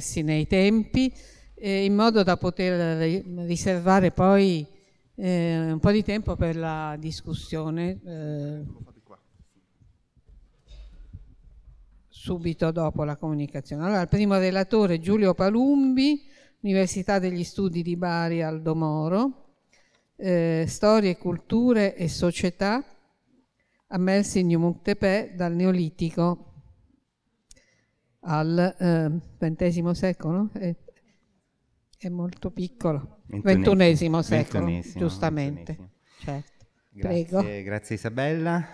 esprimersi nei tempi eh, in modo da poter riservare poi eh, un po' di tempo per la discussione eh, subito dopo la comunicazione. Allora, il primo relatore Giulio Palumbi, Università degli Studi di Bari Aldo Moro, eh, Storie, Culture e Società a in Tepe dal Neolitico al XX ehm, secolo, è, è, molto piccolo, ventunesimo, secolo, ventunesimo, giustamente. Ventunesimo. Certo. Grazie, grazie, Isabella,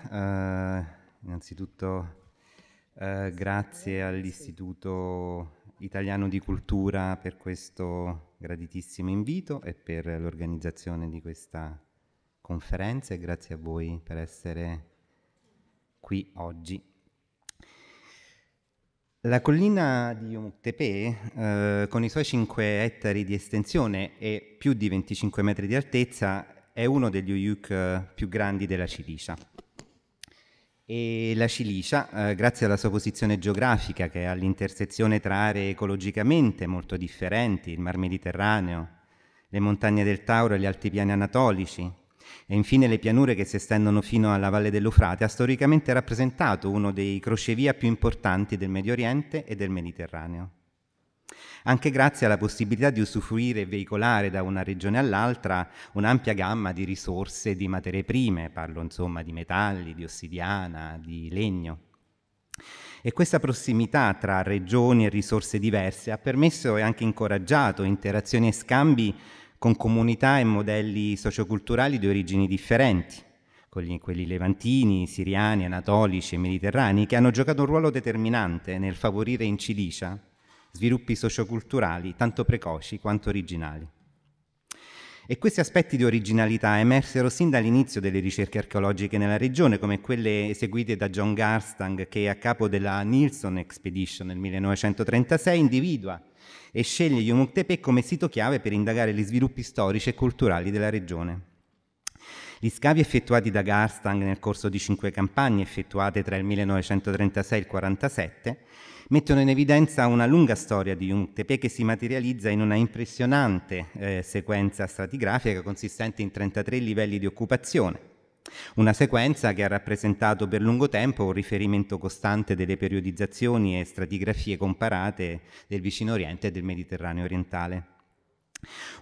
uh, innanzitutto uh, grazie all'Istituto Italiano di Cultura per questo graditissimo invito e per l'organizzazione di questa conferenza e grazie a voi per essere qui oggi. La collina di Omuktepe, eh, con i suoi 5 ettari di estensione e più di 25 metri di altezza, è uno degli Uyuk eh, più grandi della Cilicia. E la Cilicia, eh, grazie alla sua posizione geografica, che è all'intersezione tra aree ecologicamente molto differenti, il Mar Mediterraneo, le montagne del Tauro e gli altipiani anatolici, e infine le pianure che si estendono fino alla valle dell'Eufrate ha storicamente rappresentato uno dei crocevia più importanti del Medio Oriente e del Mediterraneo. Anche grazie alla possibilità di usufruire e veicolare da una regione all'altra un'ampia gamma di risorse e di materie prime, parlo insomma di metalli, di ossidiana, di legno. E questa prossimità tra regioni e risorse diverse ha permesso e anche incoraggiato interazioni e scambi con comunità e modelli socioculturali di origini differenti, quelli levantini, siriani, anatolici e mediterranei, che hanno giocato un ruolo determinante nel favorire in Cilicia sviluppi socioculturali tanto precoci quanto originali. E questi aspetti di originalità emersero sin dall'inizio delle ricerche archeologiche nella regione, come quelle eseguite da John Garstang, che a capo della Nielsen Expedition nel 1936 individua e sceglie yomuk come sito chiave per indagare gli sviluppi storici e culturali della regione. Gli scavi effettuati da Garstang nel corso di cinque campagne effettuate tra il 1936 e il 1947 mettono in evidenza una lunga storia di Yungtepe che si materializza in una impressionante eh, sequenza stratigrafica consistente in 33 livelli di occupazione, una sequenza che ha rappresentato per lungo tempo un riferimento costante delle periodizzazioni e stratigrafie comparate del vicino Oriente e del Mediterraneo orientale.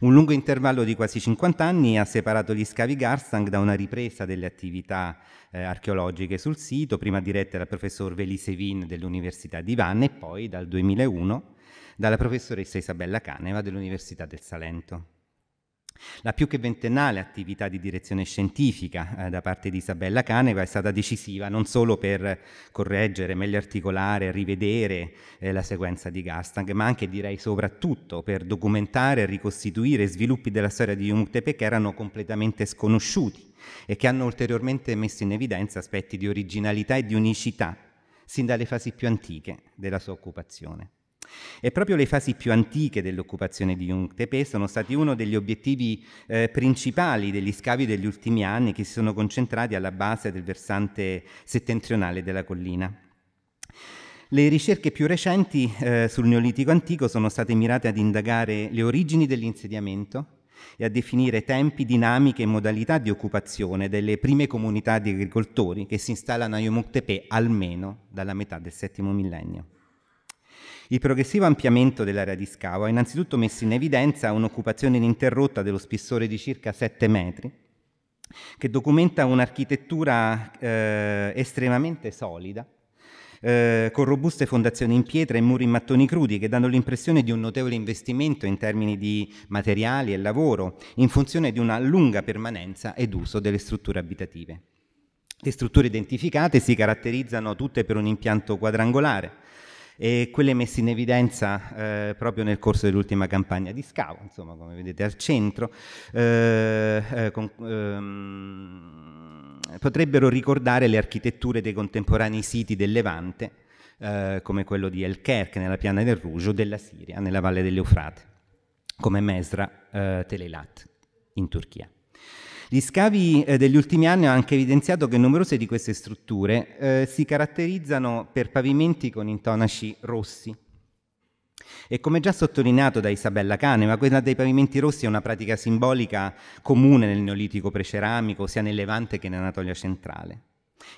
Un lungo intervallo di quasi 50 anni ha separato gli scavi Garstang da una ripresa delle attività eh, archeologiche sul sito, prima dirette dal professor Veli Sevin dell'Università di Vanna e poi dal 2001 dalla professoressa Isabella Caneva dell'Università del Salento. La più che ventennale attività di direzione scientifica eh, da parte di Isabella Caneva è stata decisiva non solo per correggere, meglio articolare, rivedere eh, la sequenza di Gastang, ma anche direi soprattutto per documentare e ricostituire sviluppi della storia di Jungtepe che erano completamente sconosciuti e che hanno ulteriormente messo in evidenza aspetti di originalità e di unicità sin dalle fasi più antiche della sua occupazione. E proprio le fasi più antiche dell'occupazione di Yungtepe sono stati uno degli obiettivi eh, principali degli scavi degli ultimi anni che si sono concentrati alla base del versante settentrionale della collina. Le ricerche più recenti eh, sul Neolitico antico sono state mirate ad indagare le origini dell'insediamento e a definire tempi, dinamiche e modalità di occupazione delle prime comunità di agricoltori che si installano a Yomuktepe almeno dalla metà del VII millennio. Il progressivo ampliamento dell'area di scavo ha innanzitutto messo in evidenza un'occupazione ininterrotta dello spessore di circa 7 metri, che documenta un'architettura eh, estremamente solida, eh, con robuste fondazioni in pietra e muri in mattoni crudi che danno l'impressione di un notevole investimento in termini di materiali e lavoro, in funzione di una lunga permanenza ed uso delle strutture abitative. Le strutture identificate si caratterizzano tutte per un impianto quadrangolare, e quelle messe in evidenza eh, proprio nel corso dell'ultima campagna di scavo, insomma come vedete al centro, eh, eh con, ehm, potrebbero ricordare le architetture dei contemporanei siti del Levante, eh, come quello di El Kerk nella piana del Rugio, della Siria nella valle dell'Eufrate, come Mesra eh, Telelat in Turchia. Gli scavi eh, degli ultimi anni hanno anche evidenziato che numerose di queste strutture eh, si caratterizzano per pavimenti con intonaci rossi. E come già sottolineato da Isabella Cane, ma quella dei pavimenti rossi è una pratica simbolica comune nel Neolitico preceramico, sia nel Levante che nell'Anatolia centrale.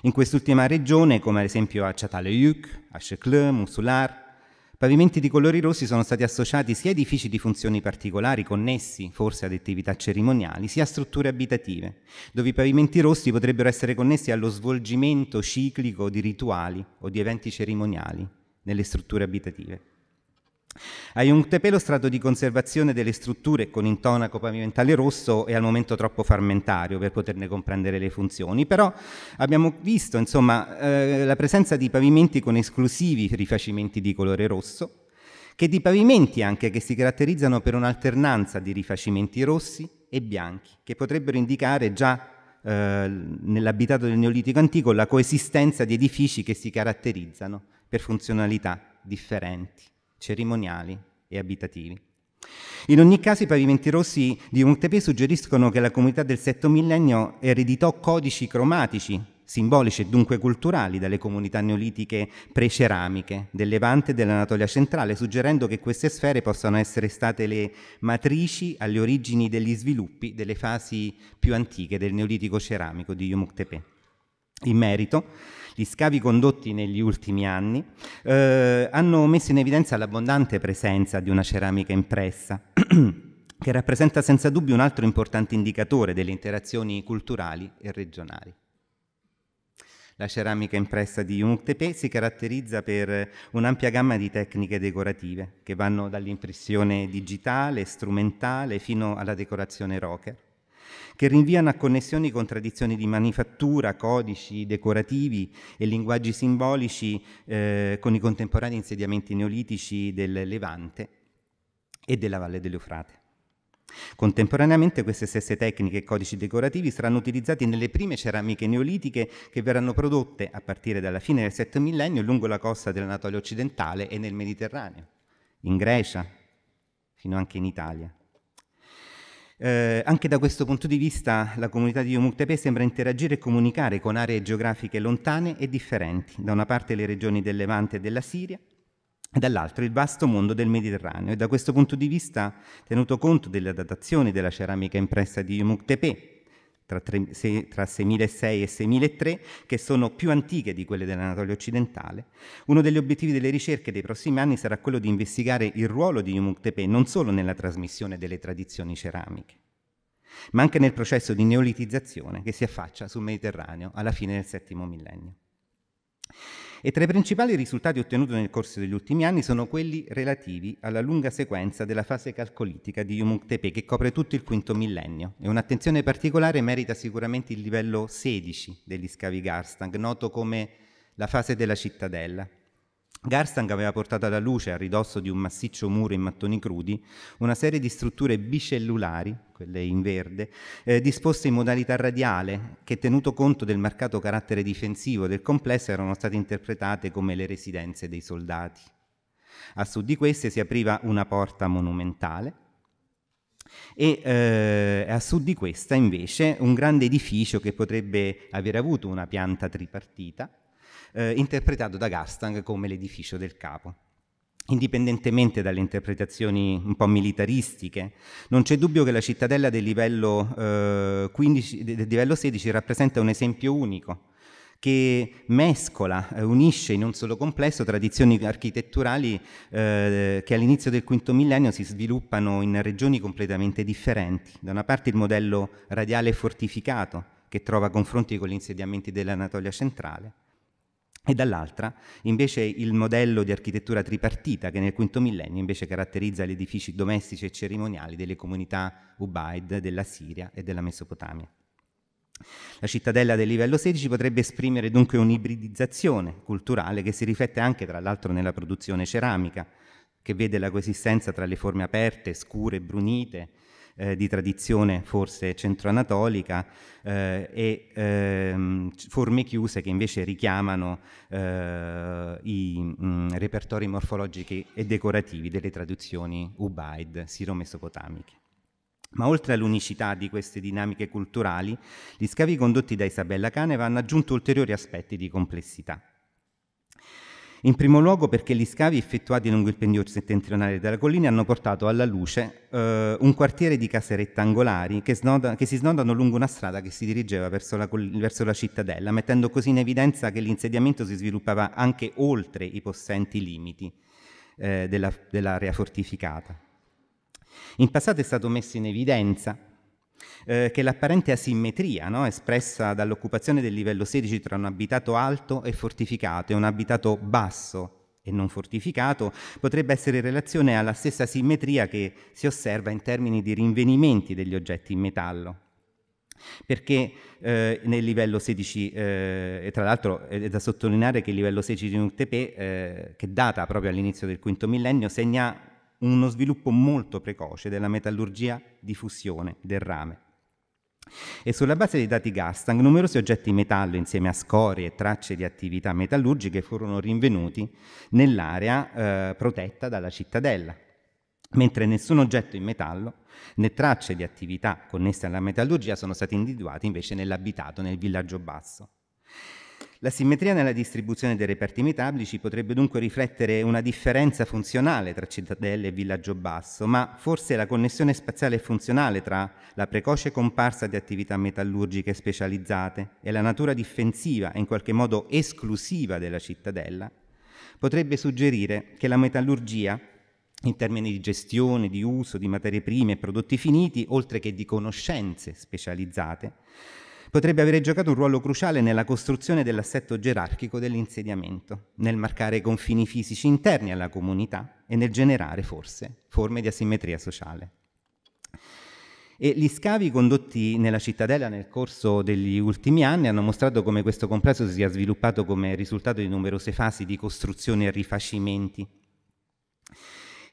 In quest'ultima regione, come ad esempio a Çatalhöyük, a Şıklı, Musular, Pavimenti di colori rossi sono stati associati sia a edifici di funzioni particolari connessi forse ad attività cerimoniali, sia a strutture abitative, dove i pavimenti rossi potrebbero essere connessi allo svolgimento ciclico di rituali o di eventi cerimoniali nelle strutture abitative. A Yungtepè lo strato di conservazione delle strutture con intonaco pavimentale rosso è al momento troppo frammentario per poterne comprendere le funzioni, però abbiamo visto insomma, eh, la presenza di pavimenti con esclusivi rifacimenti di colore rosso, che di pavimenti anche che si caratterizzano per un'alternanza di rifacimenti rossi e bianchi, che potrebbero indicare già eh, nell'abitato del Neolitico antico la coesistenza di edifici che si caratterizzano per funzionalità differenti cerimoniali e abitativi. In ogni caso i pavimenti rossi di Montepe suggeriscono che la comunità del setto millennio ereditò codici cromatici, simbolici e dunque culturali dalle comunità neolitiche preceramiche del Levante e dell'Anatolia centrale, suggerendo che queste sfere possano essere state le matrici alle origini degli sviluppi delle fasi più antiche del neolitico ceramico di Yumuktepe. In merito, gli scavi condotti negli ultimi anni eh, hanno messo in evidenza l'abbondante presenza di una ceramica impressa. che rappresenta senza dubbio un altro importante indicatore delle interazioni culturali e regionali. La ceramica impressa di Yungtepe si caratterizza per un'ampia gamma di tecniche decorative, che vanno dall'impressione digitale, strumentale, fino alla decorazione rocker che rinviano a connessioni con tradizioni di manifattura, codici decorativi e linguaggi simbolici eh, con i contemporanei insediamenti neolitici del Levante e della Valle dell'Eufrate. Contemporaneamente queste stesse tecniche e codici decorativi saranno utilizzati nelle prime ceramiche neolitiche che verranno prodotte a partire dalla fine del VII millennio lungo la costa dell'Anatolia occidentale e nel Mediterraneo, in Grecia, fino anche in Italia. Eh, anche da questo punto di vista la comunità di Yomuktepe sembra interagire e comunicare con aree geografiche lontane e differenti, da una parte le regioni del Levante e della Siria, dall'altro il vasto mondo del Mediterraneo e da questo punto di vista, tenuto conto delle datazione della ceramica impressa di Yomuktepe, tra, tra 6006 e 6003, che sono più antiche di quelle dell'Anatolia occidentale. Uno degli obiettivi delle ricerche dei prossimi anni sarà quello di investigare il ruolo di Yumuk non solo nella trasmissione delle tradizioni ceramiche, ma anche nel processo di neolitizzazione che si affaccia sul Mediterraneo alla fine del VII millennio e tra i principali risultati ottenuti nel corso degli ultimi anni sono quelli relativi alla lunga sequenza della fase calcolitica di yumuk che copre tutto il quinto millennio e un'attenzione particolare merita sicuramente il livello 16 degli scavi Garstang, noto come la fase della cittadella, Garstang aveva portato alla luce, a ridosso di un massiccio muro in mattoni crudi, una serie di strutture bicellulari, quelle in verde, eh, disposte in modalità radiale, che tenuto conto del marcato carattere difensivo del complesso erano state interpretate come le residenze dei soldati. A sud di queste si apriva una porta monumentale, e eh, a sud di questa invece un grande edificio che potrebbe aver avuto una pianta tripartita eh, interpretato da Gastang come l'edificio del capo. Indipendentemente dalle interpretazioni un po' militaristiche, non c'è dubbio che la cittadella del livello, eh, 15, del livello 16 rappresenta un esempio unico che mescola, eh, unisce in un solo complesso tradizioni architetturali eh, che all'inizio del quinto millennio si sviluppano in regioni completamente differenti. Da una parte il modello radiale fortificato, che trova confronti con gli insediamenti dell'Anatolia centrale, e dall'altra invece il modello di architettura tripartita che nel quinto millennio invece caratterizza gli edifici domestici e cerimoniali delle comunità Ubaid, della Siria e della Mesopotamia. La cittadella del livello 16 potrebbe esprimere dunque un'ibridizzazione culturale che si riflette anche tra l'altro nella produzione ceramica, che vede la coesistenza tra le forme aperte, scure e brunite, eh, di tradizione forse centro-anatolica eh, e ehm, forme chiuse che invece richiamano eh, i mh, mm, repertori morfologici e decorativi delle traduzioni ubaid siro-mesopotamiche. Ma oltre all'unicità di queste dinamiche culturali, gli scavi condotti da Isabella Cane hanno aggiunto ulteriori aspetti di complessità. In primo luogo perché gli scavi effettuati lungo il pendio settentrionale della collina hanno portato alla luce eh, un quartiere di case rettangolari che, snoda, che, si snodano lungo una strada che si dirigeva verso la, verso la cittadella, mettendo così in evidenza che l'insediamento si sviluppava anche oltre i possenti limiti eh, della, dell'area fortificata. In passato è stato messo in evidenza eh, che l'apparente asimmetria no? espressa dall'occupazione del livello 16 tra un abitato alto e fortificato e un abitato basso e non fortificato potrebbe essere in relazione alla stessa simmetria che si osserva in termini di rinvenimenti degli oggetti in metallo, perché eh, nel livello 16, eh, e tra l'altro è da sottolineare che il livello 16 di Nuctepe, eh, che data proprio all'inizio del quinto millennio, segna uno sviluppo molto precoce della metallurgia di fusione del rame. E sulla base dei dati Gastang, numerosi oggetti in metallo insieme a scorie e tracce di attività metallurgiche furono rinvenuti nell'area eh, protetta dalla cittadella, mentre nessun oggetto in metallo né tracce di attività connesse alla metallurgia sono stati individuati invece nell'abitato, nel villaggio basso. La simmetria nella distribuzione dei reperti tablici potrebbe dunque riflettere una differenza funzionale tra cittadella e villaggio basso, ma forse la connessione spaziale e funzionale tra la precoce comparsa di attività metallurgiche specializzate e la natura difensiva e in qualche modo esclusiva della cittadella potrebbe suggerire che la metallurgia in termini di gestione, di uso di materie prime e prodotti finiti, oltre che di conoscenze specializzate, potrebbe avere giocato un ruolo cruciale nella costruzione dell'assetto gerarchico dell'insediamento, nel marcare confini fisici interni alla comunità e nel generare forse forme di asimmetria sociale. E gli scavi condotti nella cittadella nel corso degli ultimi anni hanno mostrato come questo complesso si sia sviluppato come risultato di numerose fasi di costruzione e rifacimenti,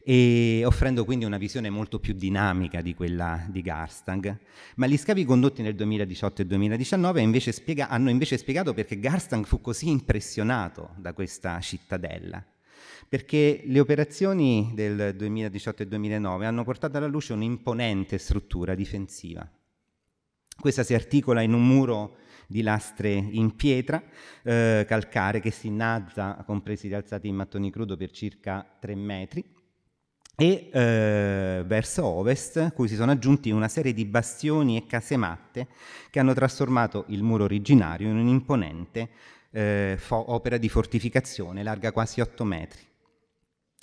e offrendo quindi una visione molto più dinamica di quella di Garstang. Ma gli scavi condotti nel 2018 e 2019 invece spiega- hanno invece spiegato perché Garstang fu così impressionato da questa cittadella. Perché le operazioni del 2018 e 2009 hanno portato alla luce un'imponente struttura difensiva. Questa si articola in un muro di lastre in pietra eh, calcare che si innalza, compresi alzati in mattoni crudo, per circa 3 metri e eh, verso ovest, cui si sono aggiunti una serie di bastioni e casematte che hanno trasformato il muro originario in un'imponente eh, opera di fortificazione larga quasi 8 metri.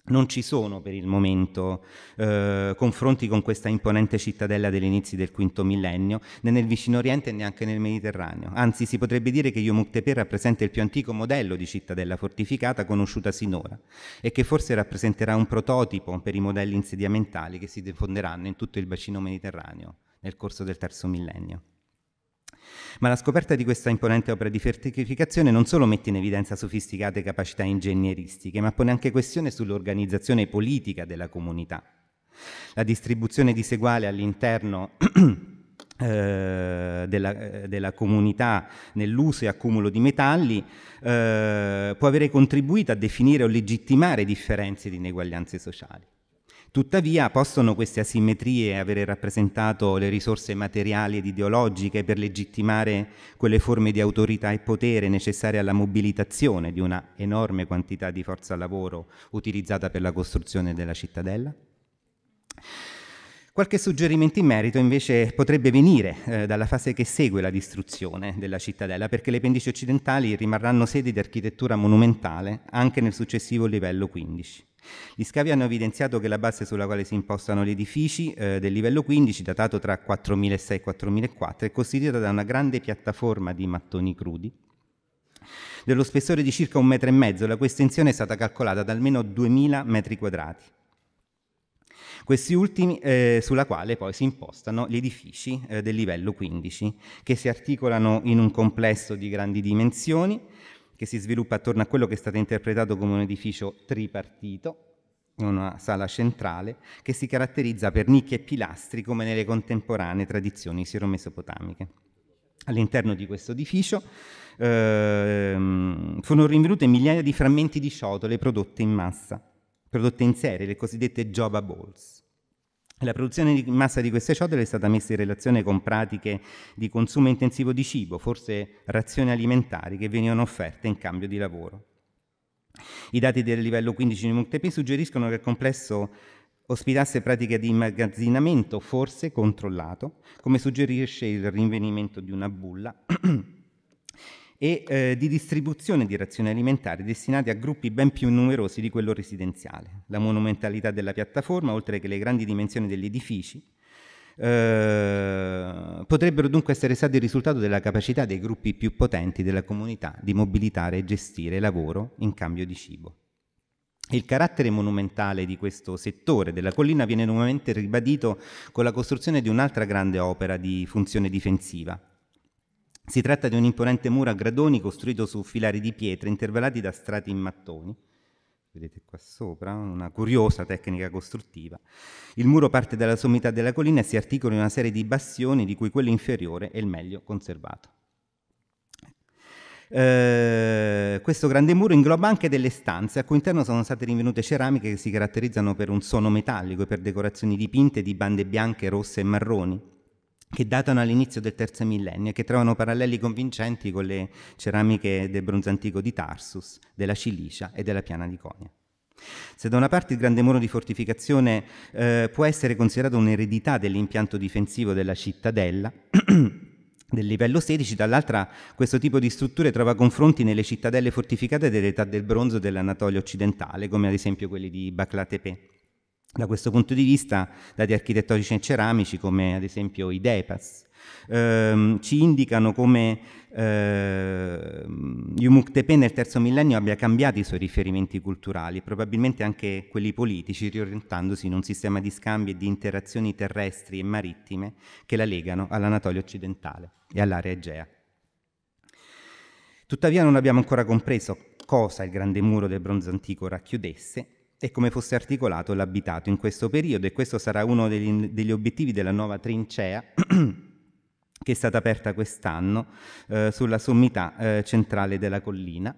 Non ci sono per il momento eh, confronti con questa imponente cittadella degli inizi del quinto millennio, né nel vicino Oriente né anche nel Mediterraneo. Anzi, si potrebbe dire che Yomuktepe rappresenta il più antico modello di cittadella fortificata conosciuta sinora e che forse rappresenterà un prototipo per i modelli insediamentali che si diffonderanno in tutto il bacino mediterraneo nel corso del terzo millennio. Ma la scoperta di questa imponente opera di fortificazione non solo mette in evidenza sofisticate capacità ingegneristiche, ma pone anche questione sull'organizzazione politica della comunità. La distribuzione diseguale all'interno eh, della, eh, della, comunità nell'uso e accumulo di metalli eh, può avere contribuito a definire o legittimare differenze ed ineguaglianze sociali. Tuttavia possono queste asimmetrie avere rappresentato le risorse materiali ed ideologiche per legittimare quelle forme di autorità e potere necessarie alla mobilitazione di una enorme quantità di forza lavoro utilizzata per la costruzione della cittadella? Qualche suggerimento in merito invece potrebbe venire eh, dalla fase che segue la distruzione della cittadella, perché le pendici occidentali rimarranno sedi di architettura monumentale anche nel successivo livello 15. Gli scavi hanno evidenziato che la base sulla quale si impostano gli edifici eh, del livello 15, datato tra 4006 e 4004, è costituita da una grande piattaforma di mattoni crudi, dello spessore di circa un metro e mezzo, la cui estensione è stata calcolata da almeno 2000 metri quadrati questi ultimi eh, sulla quale poi si impostano gli edifici eh, del livello 15, che si articolano in un complesso di grandi dimensioni, che si sviluppa attorno a quello che è stato interpretato come un edificio tripartito, una sala centrale, che si caratterizza per nicchie e pilastri come nelle contemporanee tradizioni siromesopotamiche. All'interno di questo edificio eh, furono rinvenute migliaia di frammenti di ciotole prodotte in massa, prodotte in serie, le cosiddette Jova Balls. La produzione di massa di queste ciotole è stata messa in relazione con pratiche di consumo intensivo di cibo, forse razioni alimentari che venivano offerte in cambio di lavoro. I dati del livello 15 di Muctepe suggeriscono che il complesso ospitasse pratiche di immagazzinamento forse controllato, come suggerisce il rinvenimento di una bulla e eh, di distribuzione di razioni alimentari destinate a gruppi ben più numerosi di quello residenziale. La monumentalità della piattaforma, oltre che le grandi dimensioni degli edifici, eh, potrebbero dunque essere stati il risultato della capacità dei gruppi più potenti della comunità di mobilitare e gestire lavoro in cambio di cibo. Il carattere monumentale di questo settore della collina viene nuovamente ribadito con la costruzione di un'altra grande opera di funzione difensiva, si tratta di un imponente muro a gradoni costruito su filari di pietra intervallati da strati in mattoni. Vedete qua sopra una curiosa tecnica costruttiva. Il muro parte dalla sommità della collina e si articola in una serie di bastioni, di cui quello inferiore è il meglio conservato. Eh, questo grande muro ingloba anche delle stanze a cui interno sono state rinvenute ceramiche che si caratterizzano per un suono metallico e per decorazioni dipinte di bande bianche, rosse e marroni che datano all'inizio del terzo millennio e che trovano paralleli convincenti con le ceramiche del bronzo antico di Tarsus, della Cilicia e della piana di Conia. Se da una parte il grande muro di fortificazione eh, può essere considerato un'eredità dell'impianto difensivo della cittadella, del livello 16, dall'altra questo tipo di strutture trova confronti nelle cittadelle fortificate dell'età del bronzo dell'Anatolia occidentale, come ad esempio quelle di Baclatepe da questo punto di vista dati architettonici e ceramici come ad esempio i DEPAS ehm, ci indicano come eh, Yumuktepe nel terzo millennio abbia cambiato i suoi riferimenti culturali, probabilmente anche quelli politici, riorientandosi in un sistema di scambi e di interazioni terrestri e marittime che la legano all'Anatolia occidentale e all'area egea. Tuttavia non abbiamo ancora compreso cosa il grande muro del bronzo antico racchiudesse e come fosse articolato l'abitato in questo periodo e questo sarà uno degli, degli obiettivi della nuova trincea che è stata aperta quest'anno eh, sulla sommità eh, centrale della collina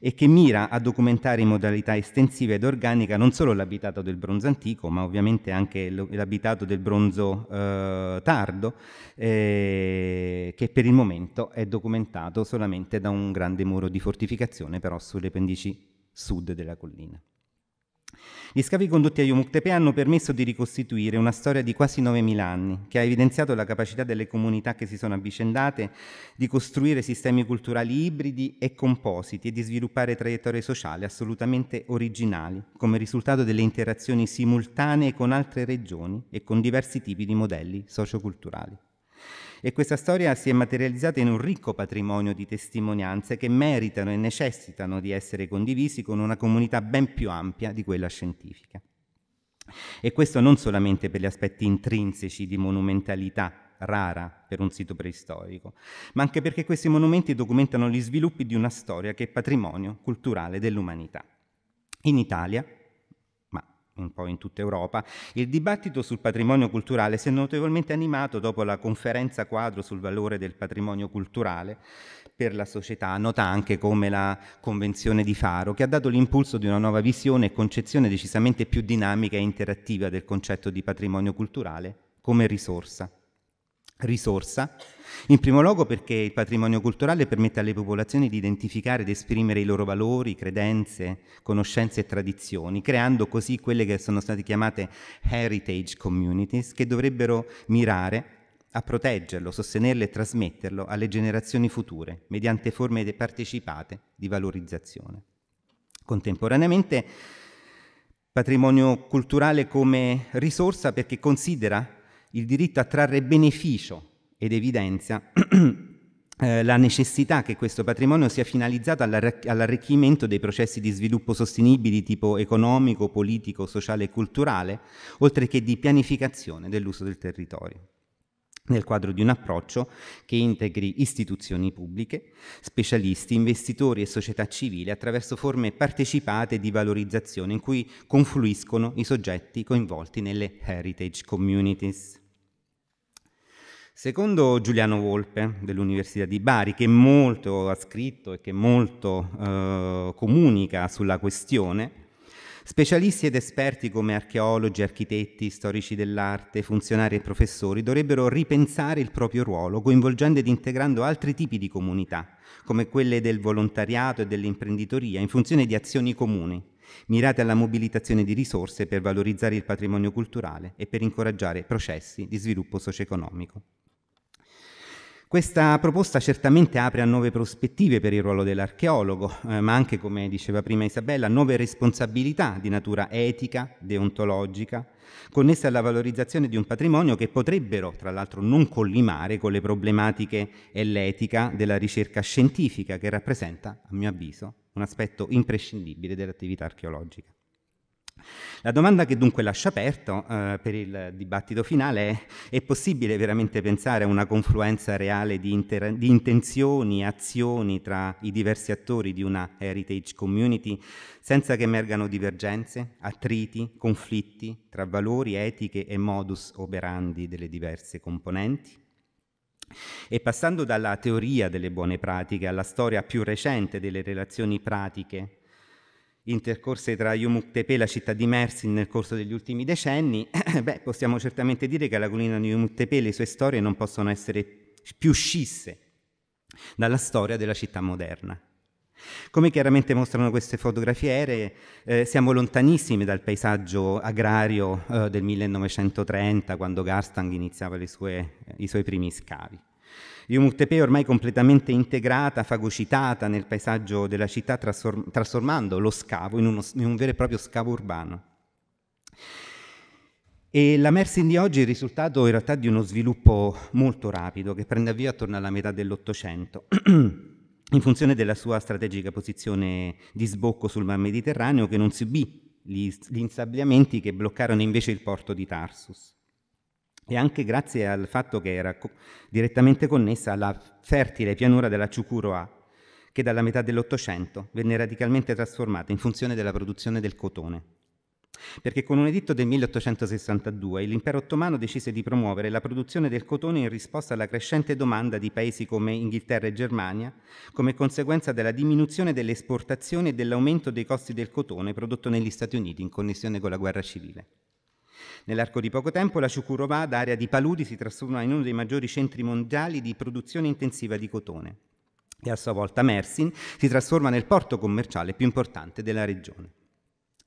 e che mira a documentare in modalità estensiva ed organica non solo l'abitato del bronzo antico, ma ovviamente anche l'abitato del bronzo eh, tardo, eh, che per il momento è documentato solamente da un grande muro di fortificazione, però sulle pendici sud della collina. Gli scavi condotti a Yomuktepe hanno permesso di ricostituire una storia di quasi 9.000 anni, che ha evidenziato la capacità delle comunità che si sono avvicendate di costruire sistemi culturali ibridi e compositi e di sviluppare traiettorie sociali assolutamente originali, come risultato delle interazioni simultanee con altre regioni e con diversi tipi di modelli socioculturali e questa storia si è materializzata in un ricco patrimonio di testimonianze che meritano e necessitano di essere condivisi con una comunità ben più ampia di quella scientifica. E questo non solamente per gli aspetti intrinseci di monumentalità rara per un sito preistorico, ma anche perché questi monumenti documentano gli sviluppi di una storia che è patrimonio culturale dell'umanità. In Italia, un po' in tutta Europa, il dibattito sul patrimonio culturale si è notevolmente animato dopo la conferenza quadro sul valore del patrimonio culturale per la società, nota anche come la Convenzione di Faro, che ha dato l'impulso di una nuova visione e concezione decisamente più dinamica e interattiva del concetto di patrimonio culturale come risorsa risorsa, in primo luogo perché il patrimonio culturale permette alle popolazioni di identificare ed esprimere i loro valori, credenze, conoscenze e tradizioni, creando così quelle che sono state chiamate heritage communities, che dovrebbero mirare a proteggerlo, sostenerlo e trasmetterlo alle generazioni future, mediante forme partecipate di valorizzazione. Contemporaneamente, patrimonio culturale come risorsa perché considera il diritto a trarre beneficio ed evidenzia eh, la necessità che questo patrimonio sia finalizzato all'arricchimento dei processi di sviluppo sostenibili di tipo economico, politico, sociale e culturale, oltre che di pianificazione dell'uso del territorio nel quadro di un approccio che integri istituzioni pubbliche, specialisti, investitori e società civile attraverso forme partecipate di valorizzazione in cui confluiscono i soggetti coinvolti nelle heritage communities. Secondo Giuliano Volpe dell'Università di Bari, che molto ha scritto e che molto eh, comunica sulla questione, Specialisti ed esperti come archeologi, architetti, storici dell'arte, funzionari e professori dovrebbero ripensare il proprio ruolo coinvolgendo ed integrando altri tipi di comunità, come quelle del volontariato e dell'imprenditoria, in funzione di azioni comuni, mirate alla mobilitazione di risorse per valorizzare il patrimonio culturale e per incoraggiare processi di sviluppo socio-economico. Questa proposta certamente apre a nuove prospettive per il ruolo dell'archeologo, eh, ma anche, come diceva prima Isabella, nuove responsabilità di natura etica, deontologica, connesse alla valorizzazione di un patrimonio che potrebbero, tra l'altro, non collimare con le problematiche e l'etica della ricerca scientifica, che rappresenta, a mio avviso, un aspetto imprescindibile dell'attività archeologica. La domanda che dunque lascio aperto eh, per il dibattito finale è è possibile veramente pensare a una confluenza reale di, inter- di intenzioni e azioni tra i diversi attori di una heritage community senza che emergano divergenze, attriti, conflitti tra valori, etiche e modus operandi delle diverse componenti? E passando dalla teoria delle buone pratiche alla storia più recente delle relazioni pratiche, intercorse tra Yumuktepe e la città di Mersin nel corso degli ultimi decenni, beh, possiamo certamente dire che alla collina di Yumuktepe e le sue storie non possono essere più scisse dalla storia della città moderna. Come chiaramente mostrano queste fotografie, eh, siamo lontanissimi dal paesaggio agrario eh, del 1930, quando Garstang iniziava sue, i suoi primi scavi. Yumurtepe è ormai completamente integrata, fagocitata nel paesaggio della città, trasform- trasformando lo scavo in, uno, in un vero e proprio scavo urbano. E la Mersin di oggi è il risultato in realtà di uno sviluppo molto rapido che prende avvio attorno alla metà dell'Ottocento. in funzione della sua strategica posizione di sbocco sul Mar Mediterraneo che non subì gli insabbiamenti che bloccarono invece il porto di Tarsus e anche grazie al fatto che era co- direttamente connessa alla fertile pianura della Ciucuroa, che dalla metà dell'Ottocento venne radicalmente trasformata in funzione della produzione del cotone. Perché con un editto del 1862 l'impero ottomano decise di promuovere la produzione del cotone in risposta alla crescente domanda di paesi come Inghilterra e Germania, come conseguenza della diminuzione delle esportazioni e dell'aumento dei costi del cotone prodotto negli Stati Uniti in connessione con la guerra civile. Nell'arco di poco tempo la Ciucurovada, area di paludi, si trasforma in uno dei maggiori centri mondiali di produzione intensiva di cotone e a sua volta Mersin si trasforma nel porto commerciale più importante della regione.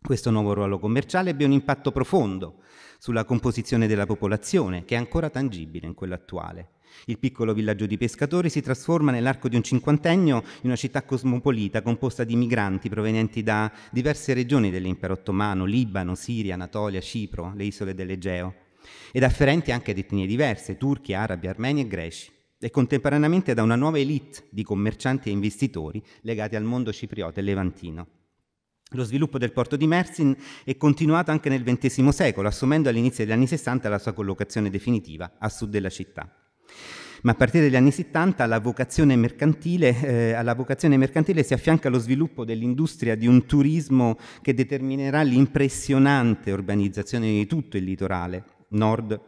Questo nuovo ruolo commerciale ebbe un impatto profondo sulla composizione della popolazione, che è ancora tangibile in quella attuale. Il piccolo villaggio di pescatori si trasforma nell'arco di un cinquantennio in una città cosmopolita composta di migranti provenienti da diverse regioni dell'impero ottomano, Libano, Siria, Anatolia, Cipro, le isole dell'Egeo, ed afferenti anche ad etnie diverse, turchi, arabi, armeni e greci, e contemporaneamente da una nuova elite di commercianti e investitori legati al mondo cipriota e levantino. Lo sviluppo del porto di Mersin è continuato anche nel XX secolo, assumendo all'inizio degli anni 60 la sua collocazione definitiva a sud della città. Ma a partire dagli anni 70 alla vocazione mercantile, eh, alla vocazione mercantile si affianca lo sviluppo dell'industria di un turismo che determinerà l'impressionante urbanizzazione di tutto il litorale, nord,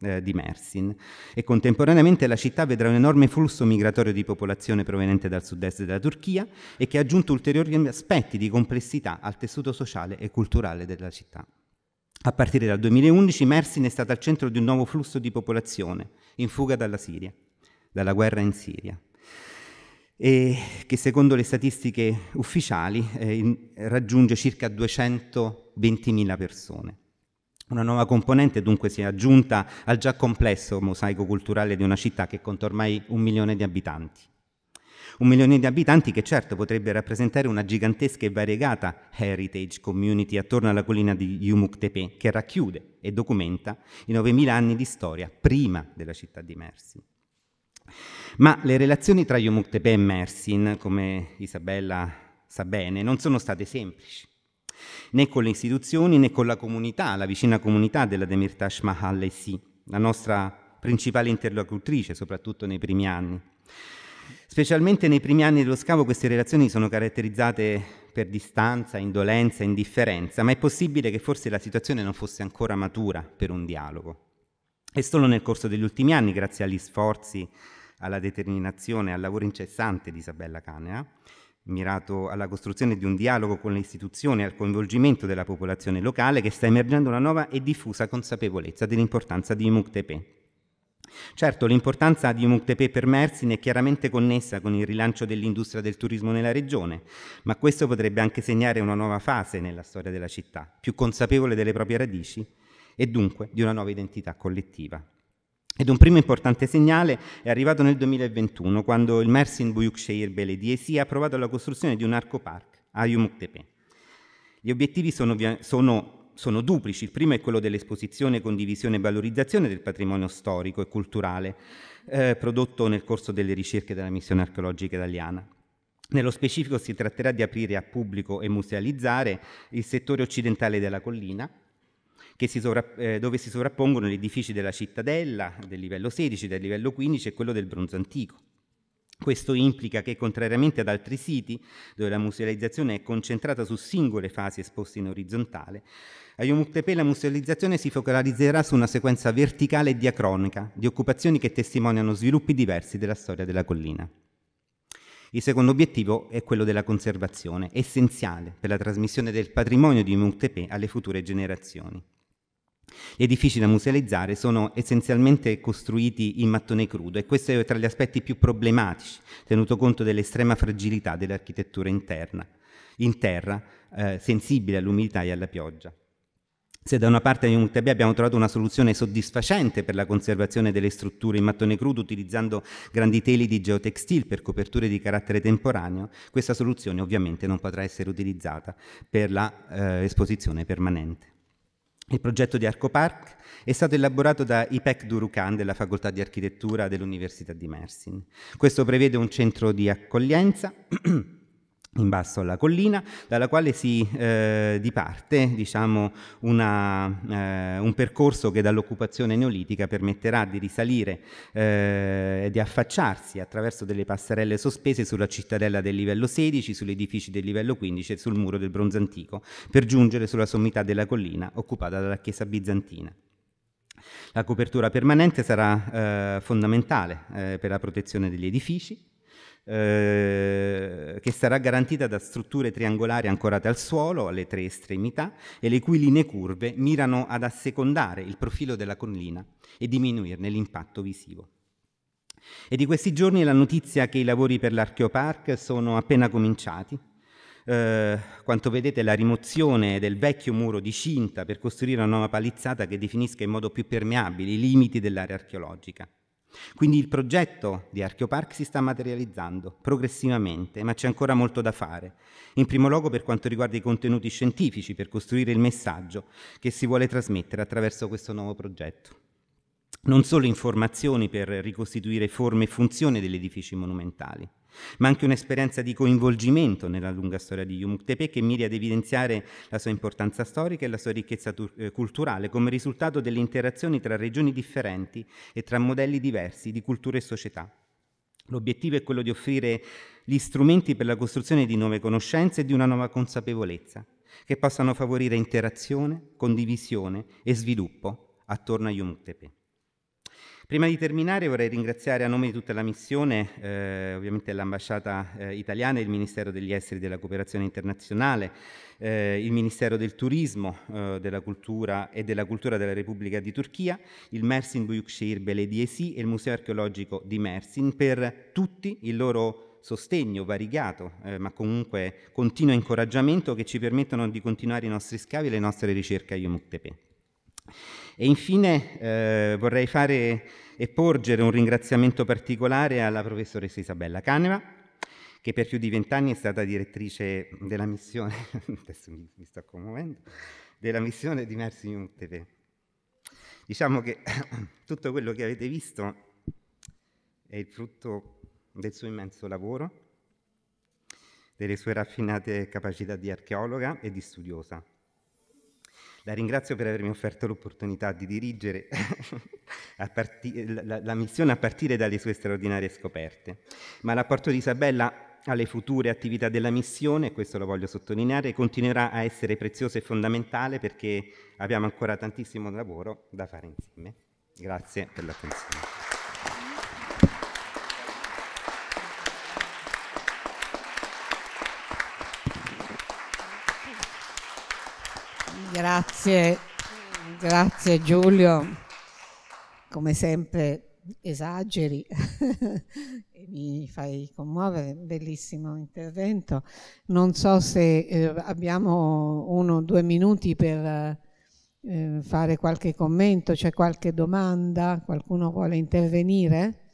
eh, di Mersin e contemporaneamente la città vedrà un enorme flusso migratorio di popolazione proveniente dal sud-est della Turchia e che ha aggiunto ulteriori aspetti di complessità al tessuto sociale e culturale della città. A partire dal 2011 Mersin è stata al centro di un nuovo flusso di popolazione in fuga dalla Siria, dalla guerra in Siria, e che secondo le statistiche ufficiali eh, raggiunge circa 220.000 persone. Una nuova componente dunque si è aggiunta al già complesso mosaico culturale di una città che conta ormai un milione di abitanti. Un milione di abitanti che certo potrebbe rappresentare una gigantesca e variegata heritage community attorno alla collina di Yumuktepe, che racchiude e documenta i 9.000 anni di storia prima della città di Mersin. Ma le relazioni tra Yomuktepe e Mersin, come Isabella sa bene, non sono state semplici, né con le istituzioni né con la comunità, la vicina comunità della Demirtas Mahal Esi, la nostra principale interlocutrice, soprattutto nei primi anni. Specialmente nei primi anni dello scavo queste relazioni sono caratterizzate per distanza, indolenza, indifferenza, ma è possibile che forse la situazione non fosse ancora matura per un dialogo. È solo nel corso degli ultimi anni, grazie agli sforzi, alla determinazione, e al lavoro incessante di Isabella Canea, mirato alla costruzione di un dialogo con le istituzioni e al coinvolgimento della popolazione locale, che sta emergendo una nuova e diffusa consapevolezza dell'importanza di Muctepe Certo, l'importanza di Muctepe per Mersin è chiaramente connessa con il rilancio dell'industria del turismo nella regione, ma questo potrebbe anche segnare una nuova fase nella storia della città, più consapevole delle proprie radici e dunque di una nuova identità collettiva. Ed un primo importante segnale è arrivato nel 2021, quando il Mersin Büyükşehir Belediyesi ha approvato la costruzione di un arco park a Yumuktepe. Gli obiettivi sono, sono sono duplici. Il primo è quello dell'esposizione, condivisione e valorizzazione del patrimonio storico e culturale eh, prodotto nel corso delle ricerche della missione archeologica italiana. Nello specifico si tratterà di aprire a pubblico e musealizzare il settore occidentale della collina, si sovrapp- eh, dove si sovrappongono gli edifici della cittadella, del livello 16, del livello 15 e quello del bronzo antico. Questo implica che, contrariamente ad altri siti, dove la musealizzazione è concentrata su singole fasi esposte in orizzontale, Ayomuktepe la musealizzazione si focalizzerà su una sequenza verticale e diacronica di occupazioni che testimoniano sviluppi diversi della storia della collina. Il secondo obiettivo è quello della conservazione, essenziale per la trasmissione del patrimonio di Muktepe alle future generazioni. Gli edifici da musealizzare sono essenzialmente costruiti in mattone crudo e questo è tra gli aspetti più problematici, tenuto conto dell'estrema fragilità dell'architettura interna, in terra, eh, sensibile all'umidità e alla pioggia. Se da una parte in UTB abbiamo trovato una soluzione soddisfacente per la conservazione delle strutture in mattone crudo utilizzando grandi teli di geotextile per coperture di carattere temporaneo, questa soluzione ovviamente non potrà essere utilizzata per l'esposizione eh, permanente. Il progetto di Arco Park è stato elaborato da IPEC Durucan della Facoltà di Architettura dell'Università di Mersin. Questo prevede un centro di accoglienza in basso alla collina, dalla quale si eh, diparte diciamo, una, eh, un percorso che dall'occupazione neolitica permetterà di risalire eh, e di affacciarsi attraverso delle passerelle sospese sulla cittadella del livello 16, sugli edifici del livello 15 e sul muro del bronzo antico, per giungere sulla sommità della collina occupata dalla chiesa bizantina. La copertura permanente sarà eh, fondamentale eh, per la protezione degli edifici, eh, che sarà garantita da strutture triangolari ancorate al suolo, alle tre estremità, e le cui linee curve mirano ad assecondare il profilo della collina e diminuirne l'impatto visivo. E di questi giorni la notizia che i lavori per l'Archeopark sono appena cominciati. Eh, quanto vedete la rimozione del vecchio muro di cinta per costruire una nuova palizzata che definisca in modo più permeabile i limiti dell'area archeologica. Quindi il progetto di Archeopark si sta materializzando progressivamente, ma c'è ancora molto da fare. In primo luogo per quanto riguarda i contenuti scientifici, per costruire il messaggio che si vuole trasmettere attraverso questo nuovo progetto. Non solo informazioni per ricostituire forme e funzioni degli edifici monumentali, ma anche un'esperienza di coinvolgimento nella lunga storia di Yumuktepe che miri ad evidenziare la sua importanza storica e la sua ricchezza eh, culturale come risultato delle interazioni tra regioni differenti e tra modelli diversi di cultura e società. L'obiettivo è quello di offrire gli strumenti per la costruzione di nuove conoscenze e di una nuova consapevolezza, che possano favorire interazione, condivisione e sviluppo attorno a Yumuktepe. Prima di terminare vorrei ringraziare a nome di tutta la missione, eh, ovviamente l'ambasciata eh, italiana, il Ministero degli Esteri e della Cooperazione Internazionale, eh, il Ministero del Turismo, eh, della Cultura e della Cultura della Repubblica di Turchia, il Mersin Büyükşehir Belediyesi e il Museo Archeologico di Mersin per tutti il loro sostegno variegato, eh, ma comunque continuo incoraggiamento che ci permettono di continuare i nostri scavi e le nostre ricerche a Yomuktepe. E infine eh, vorrei fare e porgere un ringraziamento particolare alla professoressa Isabella Caneva, che per più di vent'anni è stata direttrice della missione, adesso mi, mi, sto commuovendo, della missione di Mersi Mutepe. Diciamo che tutto quello che avete visto è il frutto del suo immenso lavoro, delle sue raffinate capacità di archeologa e di studiosa, la ringrazio per avermi offerto l'opportunità di dirigere part- la, la missione a partire dalle sue straordinarie scoperte, ma l'apporto di Isabella alle future attività della missione, questo lo voglio sottolineare, continuerà a essere prezioso e fondamentale perché abbiamo ancora tantissimo lavoro da fare insieme. Grazie per l'attenzione. Grazie, grazie Giulio. Come sempre esageri e mi fai commuovere, bellissimo intervento. Non so se eh, abbiamo uno o due minuti per eh, fare qualche commento, c'è qualche domanda, qualcuno vuole intervenire?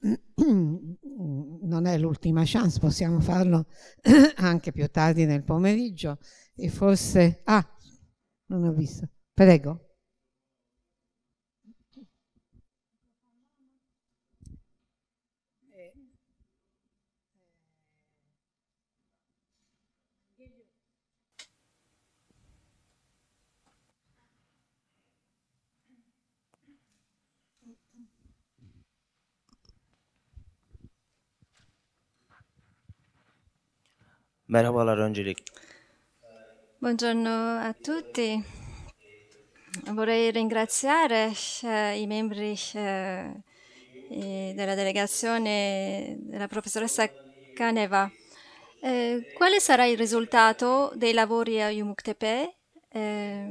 Non è l'ultima chance, possiamo farlo anche più tardi nel pomeriggio e forse... Ah, non ho visto. Prego. Merhabalar öncelik. Buongiorno a tutti. Vorrei ringraziare eh, i membri eh, della delegazione della professoressa Caneva. Eh, quale sarà il risultato dei lavori a Yumuktepe? Eh,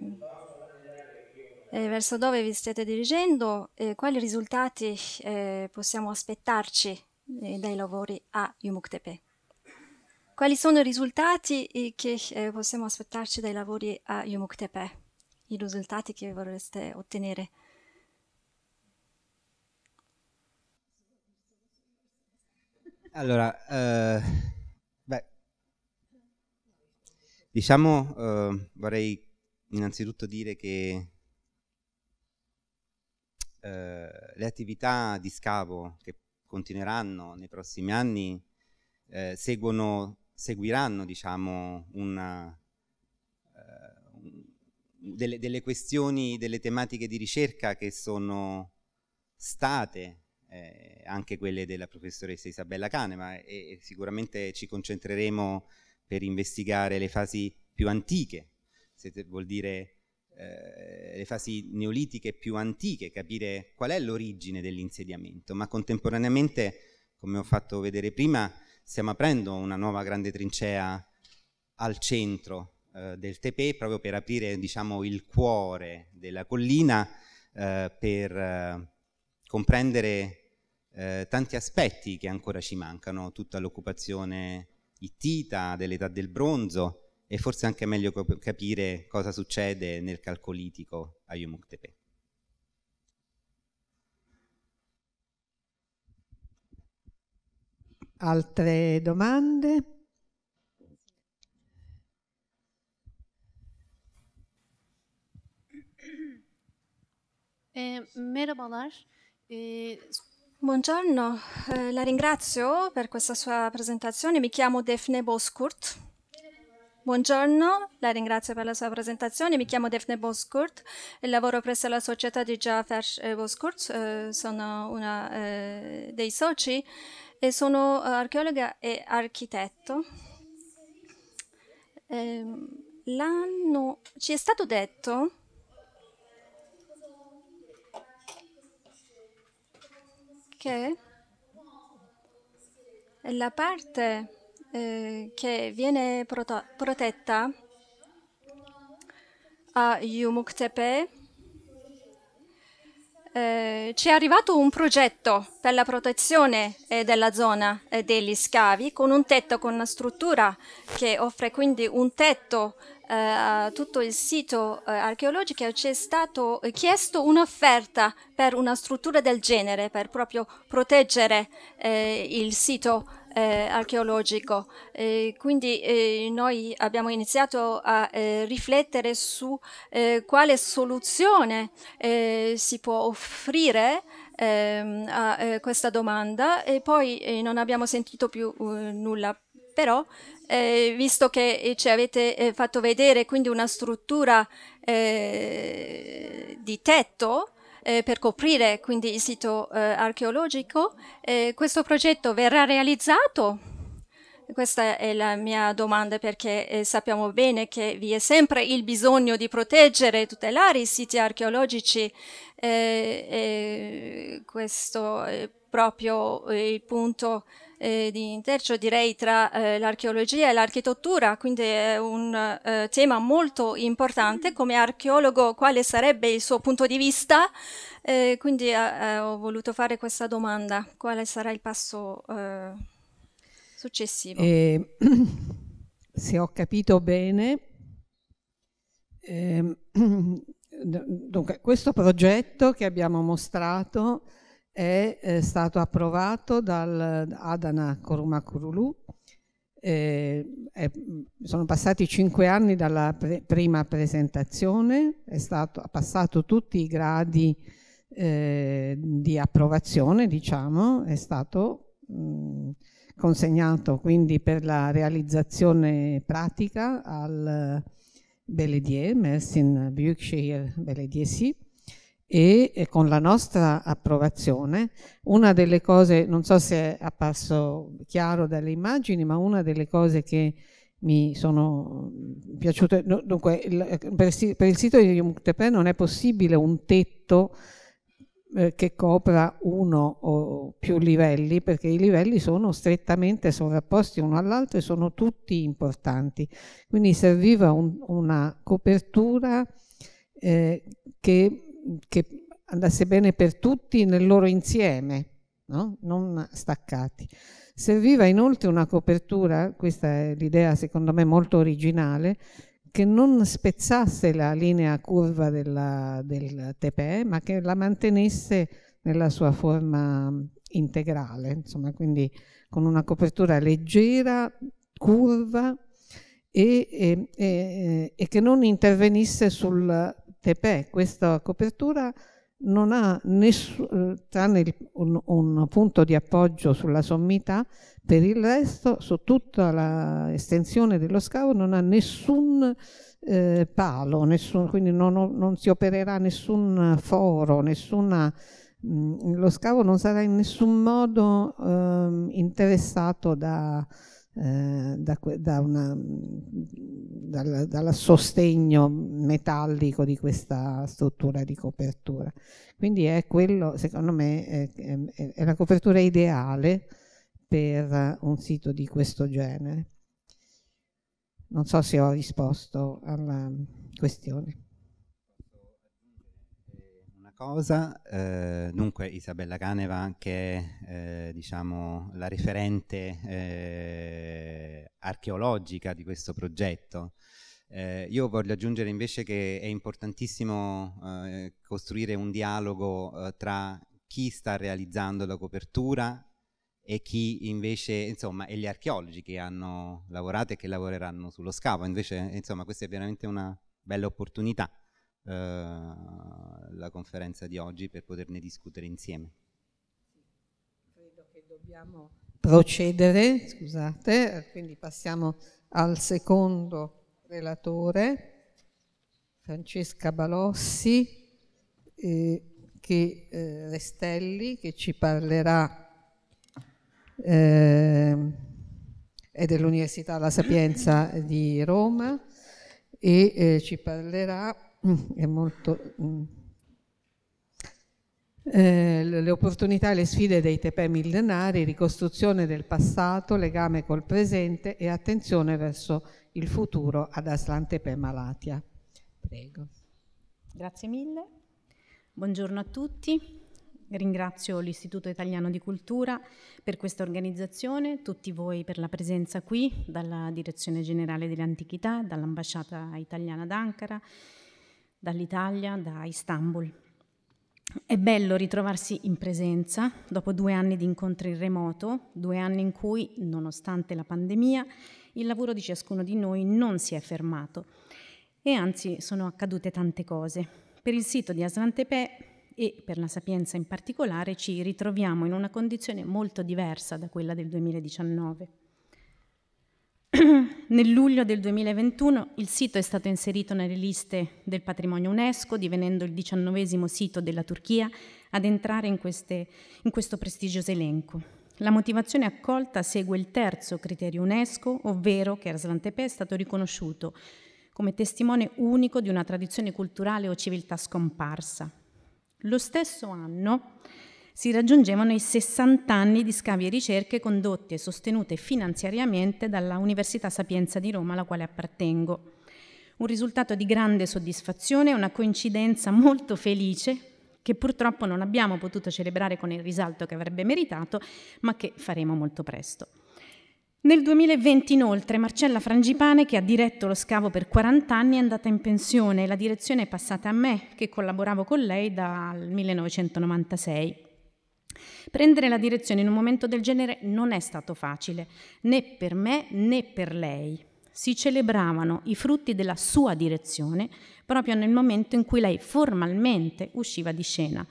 verso dove vi state dirigendo? quali risultati eh, possiamo aspettarci eh, dai lavori a Yumuktepe? Quali sono i risultati eh, che eh, possiamo aspettarci dai lavori a Yomuktepe? I risultati che vorreste ottenere? Allora, eh, beh, diciamo, eh, vorrei innanzitutto dire che eh, le attività di scavo che continueranno nei prossimi anni eh, seguono seguiranno diciamo, una, eh, uh, delle, delle, questioni, delle tematiche di ricerca che sono state eh, anche quelle della professoressa Isabella Canema e, eh, e eh, sicuramente ci concentreremo per investigare le fasi più antiche, se vuol dire le fasi neolitiche più antiche, capire qual è l'origine dell'insediamento, ma contemporaneamente, come ho fatto vedere prima, stiamo aprendo una nuova grande trincea al centro eh, del Tepe proprio per aprire diciamo, il cuore della collina eh, per eh, comprendere eh, tanti aspetti che ancora ci mancano, tutta l'occupazione ittita dell'età del bronzo e forse anche meglio capire cosa succede nel calcolitico a Yomuk Tepe. Altre domande? Eh, eh, Buongiorno, eh, la ringrazio per questa sua presentazione. Mi chiamo Defne Boskurt. Buongiorno, la ringrazio per la sua presentazione. Mi chiamo Defne Boskurt e lavoro presso la società di Jaffer Boskurt. sono una dei soci. E sono eh, archeologa e architetto. Eh, l'anno ci è stato detto che la parte eh, che viene proto- protetta a Yumuktepe eh, ci è arrivato un progetto per la protezione eh, della zona eh, degli scavi con un tetto, con una struttura che offre quindi un tetto eh, a tutto il sito eh, archeologico. Ci è stato chiesto un'offerta per una struttura del genere per proprio proteggere il sito archeologico eh, archeologico. Eh, quindi eh, noi abbiamo iniziato a eh, riflettere su eh, quale soluzione eh, si può offrire ehm, a questa domanda e poi non abbiamo sentito più nulla. Però, visto che ci avete fatto vedere quindi una struttura di tetto, eh, per coprire quindi il sito eh, archeologico. Eh, questo progetto verrà realizzato? Questa è la mia domanda perché eh, sappiamo bene che vi è sempre il bisogno di proteggere e tutelare i siti archeologici. Eh, questo è proprio il punto eh, eh, di intercio direi tra eh, l'archeologia e l'architettura, quindi è un eh, tema molto importante. Mm. Come archeologo quale sarebbe il suo punto di vista? Eh, quindi eh, eh, ho voluto fare questa domanda, quale sarà il passo successivo? se ho capito bene, ehm, dunque, questo progetto che abbiamo mostrato è, eh, stato approvato dal Adana Korumakurulu. Eh, è, mm, sono passati cinque anni dalla pre, prima presentazione, è stato, ha passato tutti i gradi eh, di approvazione, diciamo, è stato mh, mm, consegnato quindi per la realizzazione pratica al eh, Beledier, Mersin Büyükşehir Belediyesi e eh, con la nostra approvazione una delle cose, non so se è apparso chiaro dalle immagini, ma una delle cose che mi sono mm, piaciute, no, dunque il, eh, per, il sito di Muctepe non è possibile un tetto eh, che copra uno o più livelli perché i livelli sono strettamente sovrapposti uno all'altro e sono tutti importanti quindi serviva un, una copertura eh, che che andasse bene per tutti nel loro insieme, no? non staccati. Serviva inoltre una copertura, questa è l'idea secondo me molto originale, che non spezzasse la linea curva della, del tepe, ma che la mantenesse nella sua forma integrale, insomma, quindi con una copertura leggera, curva e, e, e, e che non intervenisse sul tepè, questa copertura non ha nessun, tranne un, un, punto di appoggio sulla sommità, per il resto su tutta l'estensione dello scavo non ha nessun eh, palo, nessun, quindi non, non, si opererà nessun foro, nessuna, mh, mm, lo scavo non sarà in nessun modo eh, interessato da eh, da, da una, dal, dal, sostegno metallico di questa struttura di copertura. Quindi è quello, secondo me, è, è, è la copertura ideale per un sito di questo genere. Non so se ho risposto alla questione cosa. Eh, dunque Isabella Caneva che è eh, diciamo, la referente eh, archeologica di questo progetto. Eh, io voglio aggiungere invece che è importantissimo eh, costruire un dialogo eh, tra chi sta realizzando la copertura e chi invece, insomma, e gli archeologi che hanno lavorato e che lavoreranno sullo scavo. Invece, insomma, questa è veramente una bella opportunità. Eh, la conferenza di oggi per poterne discutere insieme. Credo che dobbiamo procedere, scusate, quindi passiamo al secondo relatore, Francesca Balossi, eh, che, eh, Restelli, che ci parlerà eh, è dell'Università La Sapienza di Roma e eh, ci parlerà Mm, è molto... Mm. Eh, le opportunità e le sfide dei tepè millenari, ricostruzione del passato, legame col presente e attenzione verso il futuro ad Aslan Tepe Malatia. Prego. Grazie mille. Buongiorno a tutti. Ringrazio l'Istituto Italiano di Cultura per questa organizzazione, tutti voi per la presenza qui, dalla Direzione Generale delle Antichità, dall'Ambasciata Italiana ad Ankara, dall'Italia, da Istanbul. È bello ritrovarsi in presenza dopo due anni di incontri in remoto, due anni in cui, nonostante la pandemia, il lavoro di ciascuno di noi non si è fermato e anzi sono accadute tante cose. Per il sito di Aslantepe e per la Sapienza in particolare ci ritroviamo in una condizione molto diversa da quella del 2019. Nel luglio del 2021 il sito è stato inserito nelle liste del patrimonio UNESCO, divenendo il diciannovesimo sito della Turchia ad entrare in, queste, in questo prestigioso elenco. La motivazione accolta segue il terzo criterio UNESCO, ovvero che Tepe è stato riconosciuto come testimone unico di una tradizione culturale o civiltà scomparsa. Lo stesso anno si raggiungevano i 60 anni di scavi e ricerche condotti e sostenute finanziariamente dalla Università Sapienza di Roma, alla quale appartengo. Un risultato di grande soddisfazione, una coincidenza molto felice che purtroppo non abbiamo potuto celebrare con il risalto che avrebbe meritato, ma che faremo molto presto. Nel 2020 inoltre Marcella Frangipane, che ha diretto lo scavo per 40 anni, è andata in pensione e la direzione è passata a me, che collaboravo con lei dal 1996. Prendere la direzione in un momento del genere non è stato facile, né per me né per lei. Si celebravano i frutti della sua direzione proprio nel momento in cui lei formalmente usciva di scena.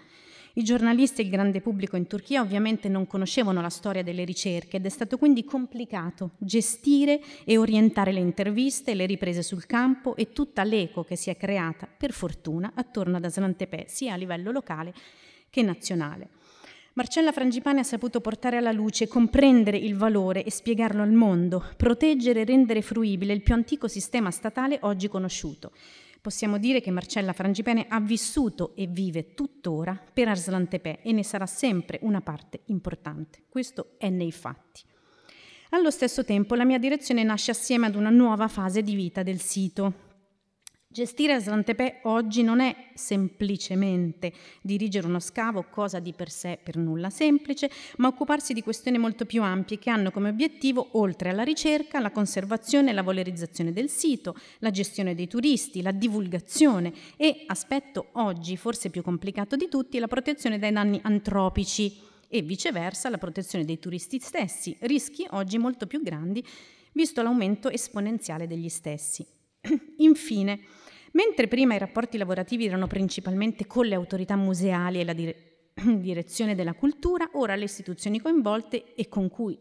I giornalisti e il grande pubblico in Turchia ovviamente non conoscevano la storia delle ricerche ed è stato quindi complicato gestire e orientare le interviste, le riprese sul campo e tutta l'eco che si è creata, per fortuna, attorno ad Aslantepè, sia a livello locale che nazionale. Marcella Frangipane ha saputo portare alla luce, comprendere il valore e spiegarlo al mondo, proteggere e rendere fruibile il più antico sistema statale oggi conosciuto. Possiamo dire che Marcella Frangipane ha vissuto e vive tuttora per Arslan Tepè e ne sarà sempre una parte importante. Questo è nei fatti. Allo stesso tempo la mia direzione nasce assieme ad una nuova fase di vita del sito, Gestire Asrantepè oggi non è semplicemente dirigere uno scavo, cosa di per sé per nulla semplice, ma occuparsi di questioni molto più ampie che hanno come obiettivo, oltre alla ricerca, la conservazione e la valorizzazione del sito, la gestione dei turisti, la divulgazione e, aspetto oggi forse più complicato di tutti, la protezione dai danni antropici e viceversa la protezione dei turisti stessi, rischi oggi molto più grandi visto l'aumento esponenziale degli stessi. Infine, Mentre prima i rapporti lavorativi erano principalmente con le autorità museali e la dire- direzione della cultura, ora le istituzioni coinvolte e con cui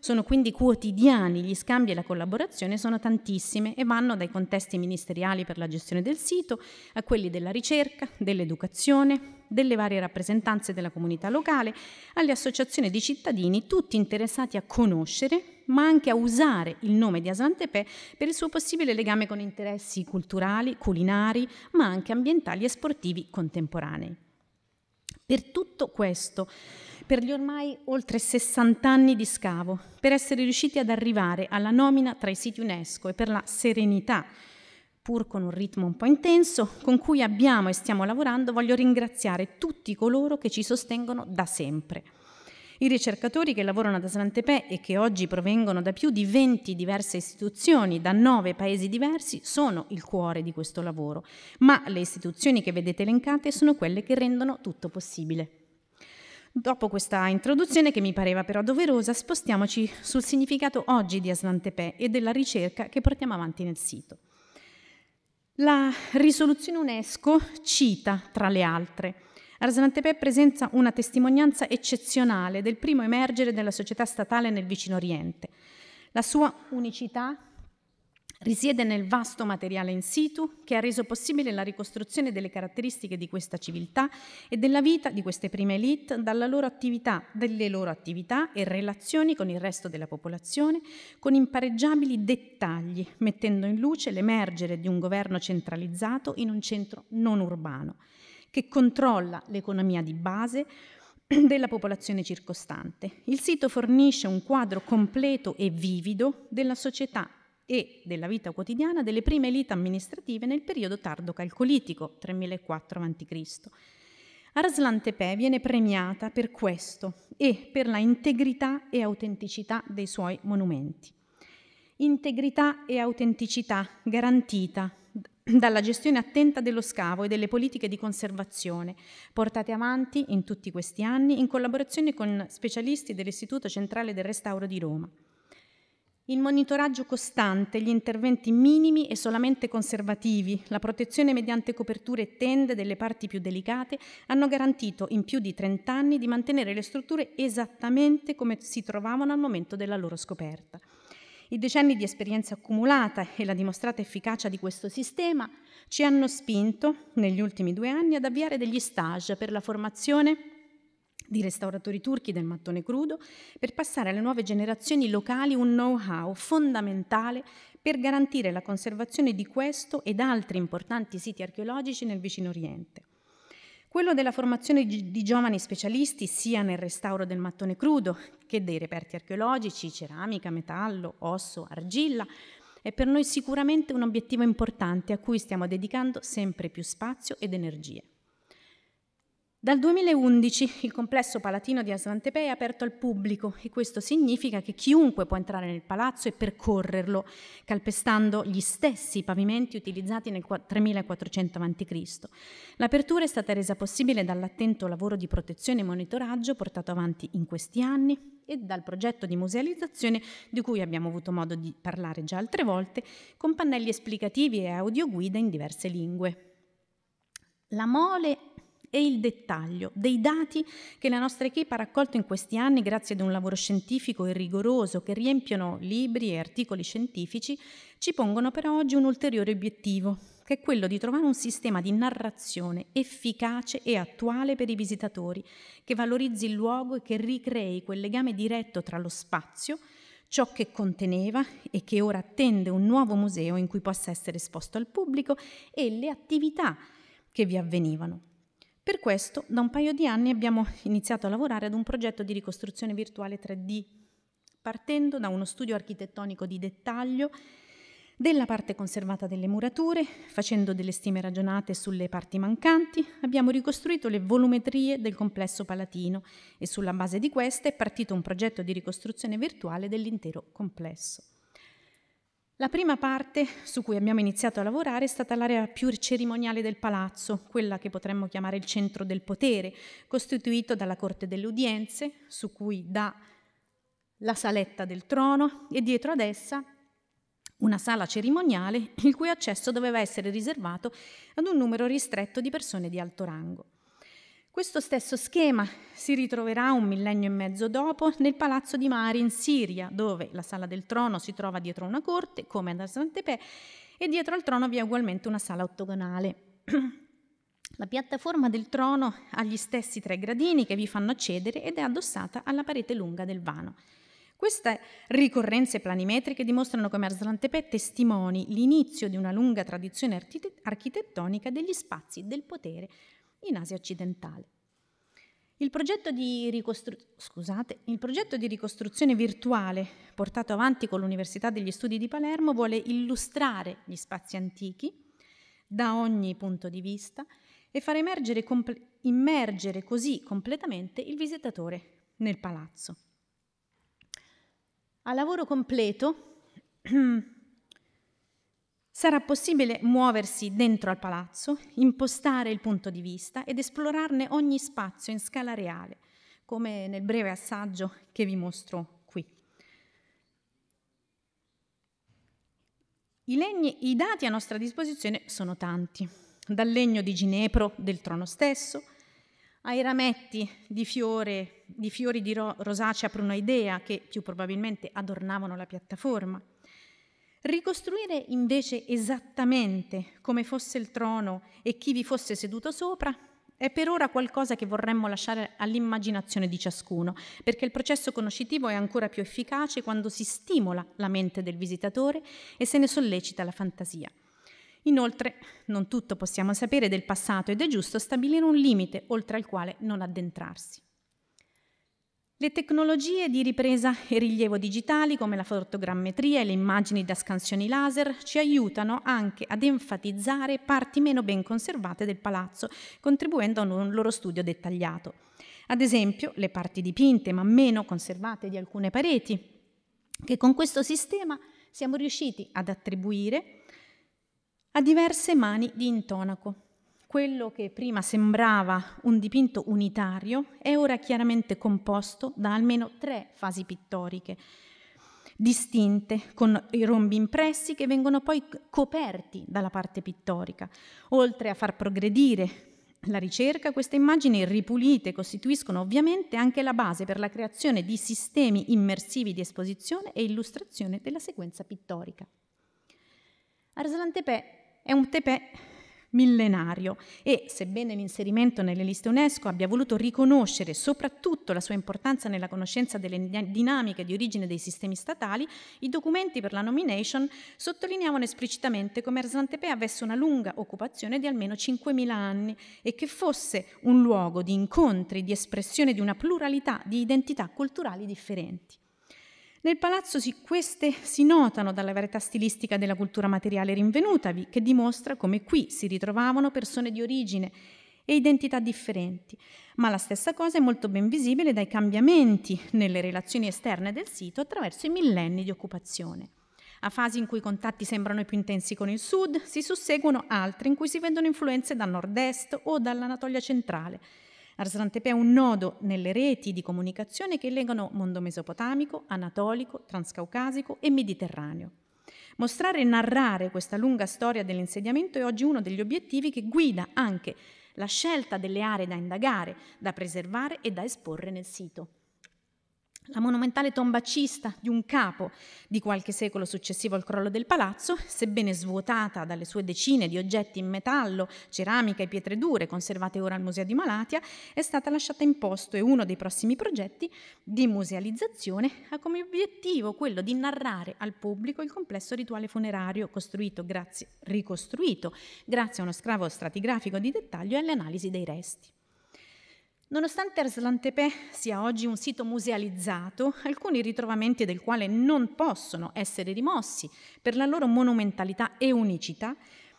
sono quindi quotidiani gli scambi e la collaborazione sono tantissime e vanno dai contesti ministeriali per la gestione del sito a quelli della ricerca, dell'educazione, delle varie rappresentanze della comunità locale, alle associazioni di cittadini, tutti interessati a conoscere, ma anche a usare il nome di Asantepè per il suo possibile legame con interessi culturali, culinari, ma anche ambientali e sportivi contemporanei. Per tutto questo, per gli ormai oltre 60 anni di scavo, per essere riusciti ad arrivare alla nomina tra i siti UNESCO e per la serenità, pur con un ritmo un po' intenso, con cui abbiamo e stiamo lavorando, voglio ringraziare tutti coloro che ci sostengono da sempre. I ricercatori che lavorano ad Aslantepe e che oggi provengono da più di 20 diverse istituzioni, da 9 paesi diversi, sono il cuore di questo lavoro, ma le istituzioni che vedete elencate sono quelle che rendono tutto possibile. Dopo questa introduzione che mi pareva però doverosa, spostiamoci sul significato oggi di Aslantepe e della ricerca che portiamo avanti nel sito. La risoluzione UNESCO cita, tra le altre, Arsantepè presenta una testimonianza eccezionale del primo emergere della società statale nel vicino Oriente. La sua unicità risiede nel vasto materiale in situ che ha reso possibile la ricostruzione delle caratteristiche di questa civiltà e della vita di queste prime elite, loro attività, dalle loro attività e relazioni con il resto della popolazione, con impareggiabili dettagli, mettendo in luce l'emergere di un governo centralizzato in un centro non urbano che controlla l'economia di base della popolazione circostante. Il sito fornisce un quadro completo e vivido della società e della vita quotidiana delle prime elite amministrative nel periodo tardo calcolitico, 3004 a.C. Arslan Tepe viene premiata per questo e per la integrità e autenticità dei suoi monumenti integrità e autenticità garantita dalla gestione attenta dello scavo e delle politiche di conservazione portate avanti in tutti questi anni in collaborazione con specialisti dell'Istituto Centrale del Restauro di Roma. Il monitoraggio costante, gli interventi minimi e solamente conservativi, la protezione mediante coperture e tende delle parti più delicate hanno garantito in più di 30 anni di mantenere le strutture esattamente come si trovavano al momento della loro scoperta. I decenni di esperienza accumulata e la dimostrata efficacia di questo sistema ci hanno spinto, negli ultimi due anni, ad avviare degli stage per la formazione di restauratori turchi del mattone crudo per passare alle nuove generazioni locali un know-how fondamentale per garantire la conservazione di questo ed altri importanti siti archeologici nel vicino Oriente. Quello della formazione di giovani specialisti sia nel restauro del mattone crudo che dei reperti archeologici, ceramica, metallo, osso, argilla, è per noi sicuramente un obiettivo importante a cui stiamo dedicando sempre più spazio ed energie. Dal 2011 il complesso palatino di Aslantepe è aperto al pubblico e questo significa che chiunque può entrare nel palazzo e percorrerlo, calpestando gli stessi pavimenti utilizzati nel 3400 a.C. L'apertura è stata resa possibile dall'attento lavoro di protezione e monitoraggio portato avanti in questi anni e dal progetto di musealizzazione di cui abbiamo avuto modo di parlare già altre volte, con pannelli esplicativi e audioguida in diverse lingue. La mole e il dettaglio dei dati che la nostra equipe ha raccolto in questi anni grazie ad un lavoro scientifico e rigoroso che riempiono libri e articoli scientifici, ci pongono però oggi un ulteriore obiettivo, che è quello di trovare un sistema di narrazione efficace e attuale per i visitatori, che valorizzi il luogo e che ricrei quel legame diretto tra lo spazio, ciò che conteneva e che ora attende un nuovo museo in cui possa essere esposto al pubblico e le attività che vi avvenivano. Per questo, da un paio di anni abbiamo iniziato a lavorare ad un progetto di ricostruzione virtuale 3D, partendo da uno studio architettonico di dettaglio della parte conservata delle murature, facendo delle stime ragionate sulle parti mancanti, abbiamo ricostruito le volumetrie del complesso palatino e sulla base di queste è partito un progetto di ricostruzione virtuale dell'intero complesso. La prima parte su cui abbiamo iniziato a lavorare è stata l'area più cerimoniale del palazzo, quella che potremmo chiamare il centro del potere, costituito dalla Corte delle Udienze, su cui dà la saletta del trono e dietro ad essa una sala cerimoniale il cui accesso doveva essere riservato ad un numero ristretto di persone di alto rango. Questo stesso schema si ritroverà un millennio e mezzo dopo nel palazzo di Mari in Siria, dove la sala del trono si trova dietro una corte, come ad Arsantepè, e dietro al trono vi è ugualmente una sala ottagonale. La piattaforma del trono ha gli stessi tre gradini che vi fanno accedere ed è addossata alla parete lunga del vano. Queste ricorrenze planimetriche dimostrano come Arsantepè testimoni l'inizio di una lunga tradizione architettonica degli spazi del potere in Asia occidentale. Il progetto, ricostru- scusate, il progetto di ricostruzione virtuale portato avanti con l'Università degli Studi di Palermo vuole illustrare gli spazi antichi da ogni punto di vista e far emergere, compl- immergere così completamente il visitatore nel palazzo. A lavoro completo sarà possibile muoversi dentro al palazzo, impostare il punto di vista ed esplorarne ogni spazio in scala reale, come nel breve assaggio che vi mostro qui. I, legni, I dati a nostra disposizione sono tanti, dal legno di ginepro del trono stesso, ai rametti di, fiore, di fiori di ro- rosacea prunoidea che più probabilmente adornavano la piattaforma, Ricostruire invece esattamente come fosse il trono e chi vi fosse seduto sopra è per ora qualcosa che vorremmo lasciare all'immaginazione di ciascuno, perché il processo conoscitivo è ancora più efficace quando si stimola la mente del visitatore e se ne sollecita la fantasia. Inoltre, non tutto possiamo sapere del passato ed è giusto stabilire un limite oltre al quale non addentrarsi. Le tecnologie di ripresa e rilievo digitali come la fotogrammetria e le immagini da scansioni laser ci aiutano anche ad enfatizzare parti meno ben conservate del palazzo, contribuendo a un loro studio dettagliato. Ad esempio le parti dipinte ma meno conservate di alcune pareti, che con questo sistema siamo riusciti ad attribuire a diverse mani di intonaco quello che prima sembrava un dipinto unitario è ora chiaramente composto da almeno tre fasi pittoriche distinte, con i rombi impressi che vengono poi coperti dalla parte pittorica. Oltre a far progredire la ricerca, queste immagini ripulite costituiscono ovviamente anche la base per la creazione di sistemi immersivi di esposizione e illustrazione della sequenza pittorica. Arslan Tepe è un tepè millenario e, sebbene l'inserimento nelle liste UNESCO abbia voluto riconoscere soprattutto la sua importanza nella conoscenza delle dinamiche di origine dei sistemi statali, i documenti per la nomination sottolineavano esplicitamente come Arsantepè avesse una lunga occupazione di almeno 5.000 anni e che fosse un luogo di incontri, di espressione di una pluralità di identità culturali differenti. Nel palazzo si, queste si notano dalla varietà stilistica della cultura materiale rinvenutavi, che dimostra come qui si ritrovavano persone di origine e identità differenti. Ma la stessa cosa è molto ben visibile dai cambiamenti nelle relazioni esterne del sito attraverso i millenni di occupazione. A fasi in cui i contatti sembrano i più intensi con il sud, si susseguono altre in cui si vedono influenze da nord-est o dall'Anatolia centrale, Arslantepe è un nodo nelle reti di comunicazione che legano mondo mesopotamico, anatolico, transcaucasico e mediterraneo. Mostrare e narrare questa lunga storia dell'insediamento è oggi uno degli obiettivi che guida anche la scelta delle aree da indagare, da preservare e da esporre nel sito. La monumentale tomba cista di un capo di qualche secolo successivo al crollo del palazzo, sebbene svuotata dalle sue decine di oggetti in metallo, ceramica e pietre dure conservate ora al Museo di Malatia, è stata lasciata in posto e uno dei prossimi progetti di musealizzazione ha come obiettivo quello di narrare al pubblico il complesso rituale funerario grazie, ricostruito grazie a uno scravo stratigrafico di dettaglio e alle analisi dei resti. Nonostante Arslan Tepe sia oggi un sito musealizzato, alcuni ritrovamenti del quale non possono essere rimossi per la loro monumentalità e unicità,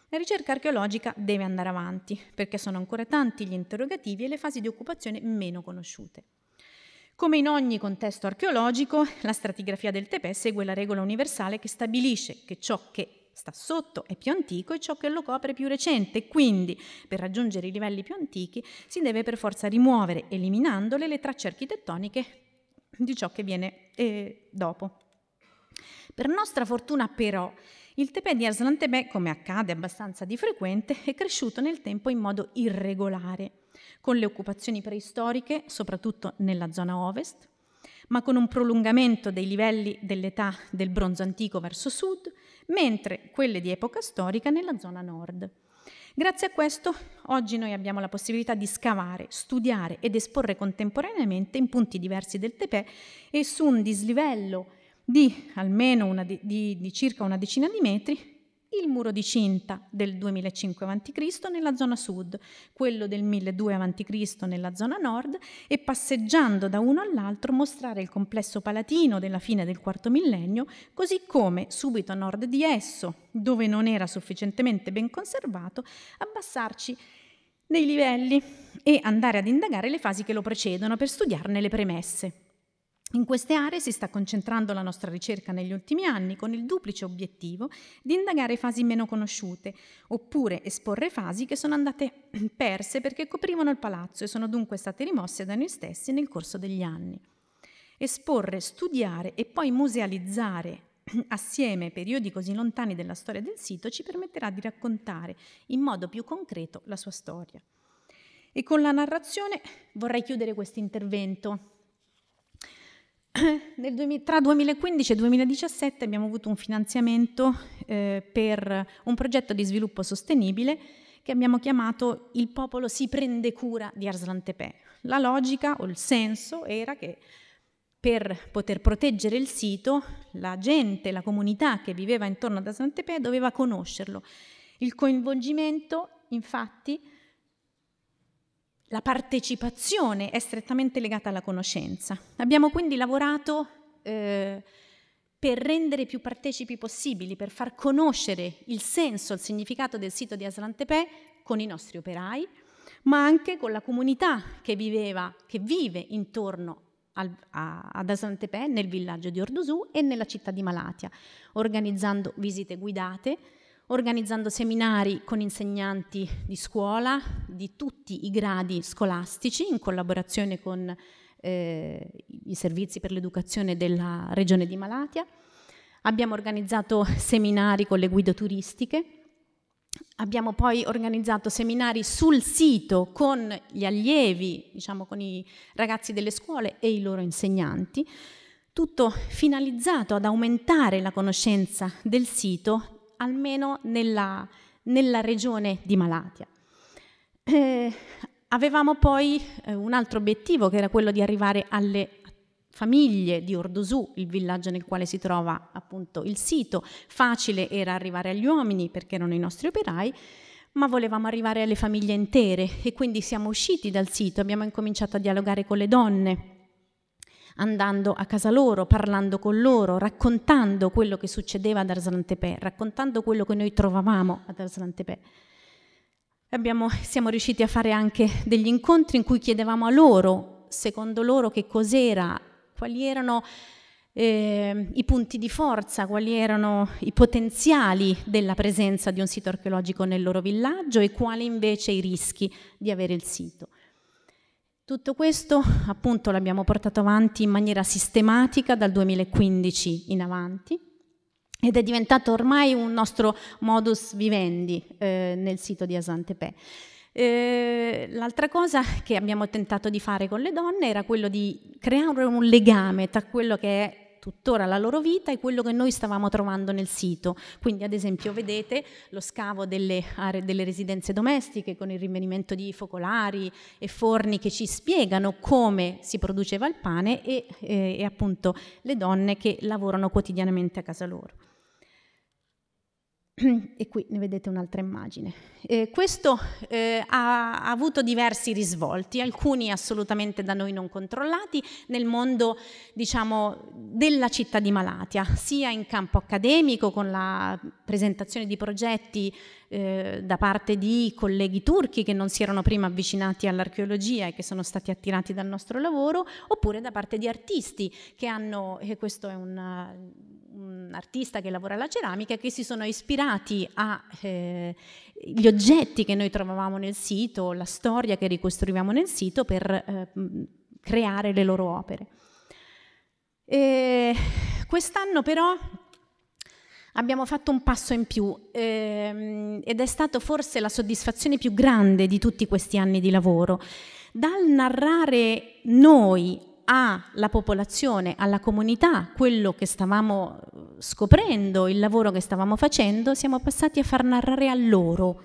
la ricerca archeologica deve andare avanti, perché sono ancora tanti gli interrogativi e le fasi di occupazione meno conosciute. Come in ogni contesto archeologico, la stratigrafia del Tepe segue la regola universale che stabilisce che ciò che sta sotto è più antico e ciò che lo copre è più recente, quindi per raggiungere i livelli più antichi si deve per forza rimuovere, eliminandole, le tracce architettoniche di ciò che viene eh, dopo. Per nostra fortuna però, il tepè di Arslan Tepè, come accade abbastanza di frequente, è cresciuto nel tempo in modo irregolare, con le occupazioni preistoriche, soprattutto nella zona ovest, ma con un prolungamento dei livelli dell'età del bronzo antico verso sud, mentre quelle di epoca storica nella zona nord. Grazie a questo oggi noi abbiamo la possibilità di scavare, studiare ed esporre contemporaneamente in punti diversi del Tepe e su un dislivello di, almeno una di, di, di circa una decina di metri il muro di cinta del 2005 a.C. nella zona sud, quello del 1002 a.C. nella zona nord e passeggiando da uno all'altro mostrare il complesso palatino della fine del IV millennio, così come subito a nord di esso, dove non era sufficientemente ben conservato, abbassarci nei livelli e andare ad indagare le fasi che lo precedono per studiarne le premesse. In queste aree si sta concentrando la nostra ricerca negli ultimi anni con il duplice obiettivo di indagare fasi meno conosciute, oppure esporre fasi che sono andate perse perché coprivano il palazzo e sono dunque state rimosse da noi stessi nel corso degli anni. Esporre, studiare e poi musealizzare assieme periodi così lontani della storia del sito ci permetterà di raccontare in modo più concreto la sua storia. E con la narrazione vorrei chiudere questo intervento tra 2015 e 2017 abbiamo avuto un finanziamento eh, per un progetto di sviluppo sostenibile che abbiamo chiamato Il popolo si prende cura di Arslan Tepe. La logica o il senso era che per poter proteggere il sito, la gente, la comunità che viveva intorno ad Arslan Tepe doveva conoscerlo. Il coinvolgimento, infatti, la partecipazione è strettamente legata alla conoscenza. Abbiamo quindi lavorato eh, per rendere più partecipi possibili, per far conoscere il senso, il significato del sito di Aslantepe con i nostri operai, ma anche con la comunità che, viveva, che vive intorno al, a, ad Aslantepe nel villaggio di Ordusù e nella città di Malatia, organizzando visite guidate, organizzando seminari con insegnanti di scuola di tutti i gradi scolastici in collaborazione con eh, i servizi per l'educazione della regione di Malatia. Abbiamo organizzato seminari con le guide turistiche. Abbiamo poi organizzato seminari sul sito con gli allievi, diciamo con i ragazzi delle scuole e i loro insegnanti, tutto finalizzato ad aumentare la conoscenza del sito almeno nella, nella regione di Malatia. Eh, avevamo poi eh, un altro obiettivo che era quello di arrivare alle famiglie di Ordosù, il villaggio nel quale si trova appunto il sito. Facile era arrivare agli uomini perché erano i nostri operai, ma volevamo arrivare alle famiglie intere e quindi siamo usciti dal sito, abbiamo incominciato a dialogare con le donne andando a casa loro, parlando con loro, raccontando quello che succedeva ad Arslantepe, raccontando quello che noi trovavamo ad Arslantepe. Abbiamo, siamo riusciti a fare anche degli incontri in cui chiedevamo a loro, secondo loro, che cos'era, quali erano eh, i punti di forza, quali erano i potenziali della presenza di un sito archeologico nel loro villaggio e quali invece i rischi di avere il sito. Tutto questo appunto l'abbiamo portato avanti in maniera sistematica dal 2015 in avanti ed è diventato ormai un nostro modus vivendi eh, nel sito di Asantepe. Eh, l'altra cosa che abbiamo tentato di fare con le donne era quello di creare un legame tra quello che è tuttora la loro vita e quello che noi stavamo trovando nel sito. Quindi ad esempio vedete lo scavo delle, aree, delle residenze domestiche con il rinvenimento di focolari e forni che ci spiegano come si produceva il pane e, e, e appunto le donne che lavorano quotidianamente a casa loro. e qui ne vedete un'altra immagine. Eh, questo eh, ha, ha, avuto diversi risvolti, alcuni assolutamente da noi non controllati, nel mondo diciamo, della città di Malatia, sia in campo accademico con la presentazione di progetti eh, da parte di colleghi turchi che non si erano prima avvicinati all'archeologia e che sono stati attirati dal nostro lavoro, oppure da parte di artisti che hanno, e questo è una, uh, un artista che lavora alla ceramica, che si sono ispirati agli eh, oggetti che noi trovavamo nel sito, la storia che ricostruiamo nel sito per eh, creare le loro opere. E quest'anno però, abbiamo fatto un passo in più ehm, ed è stata forse la soddisfazione più grande di tutti questi anni di lavoro. Dal narrare noi alla popolazione, alla comunità, quello che stavamo scoprendo, il lavoro che stavamo facendo, siamo passati a far narrare a loro.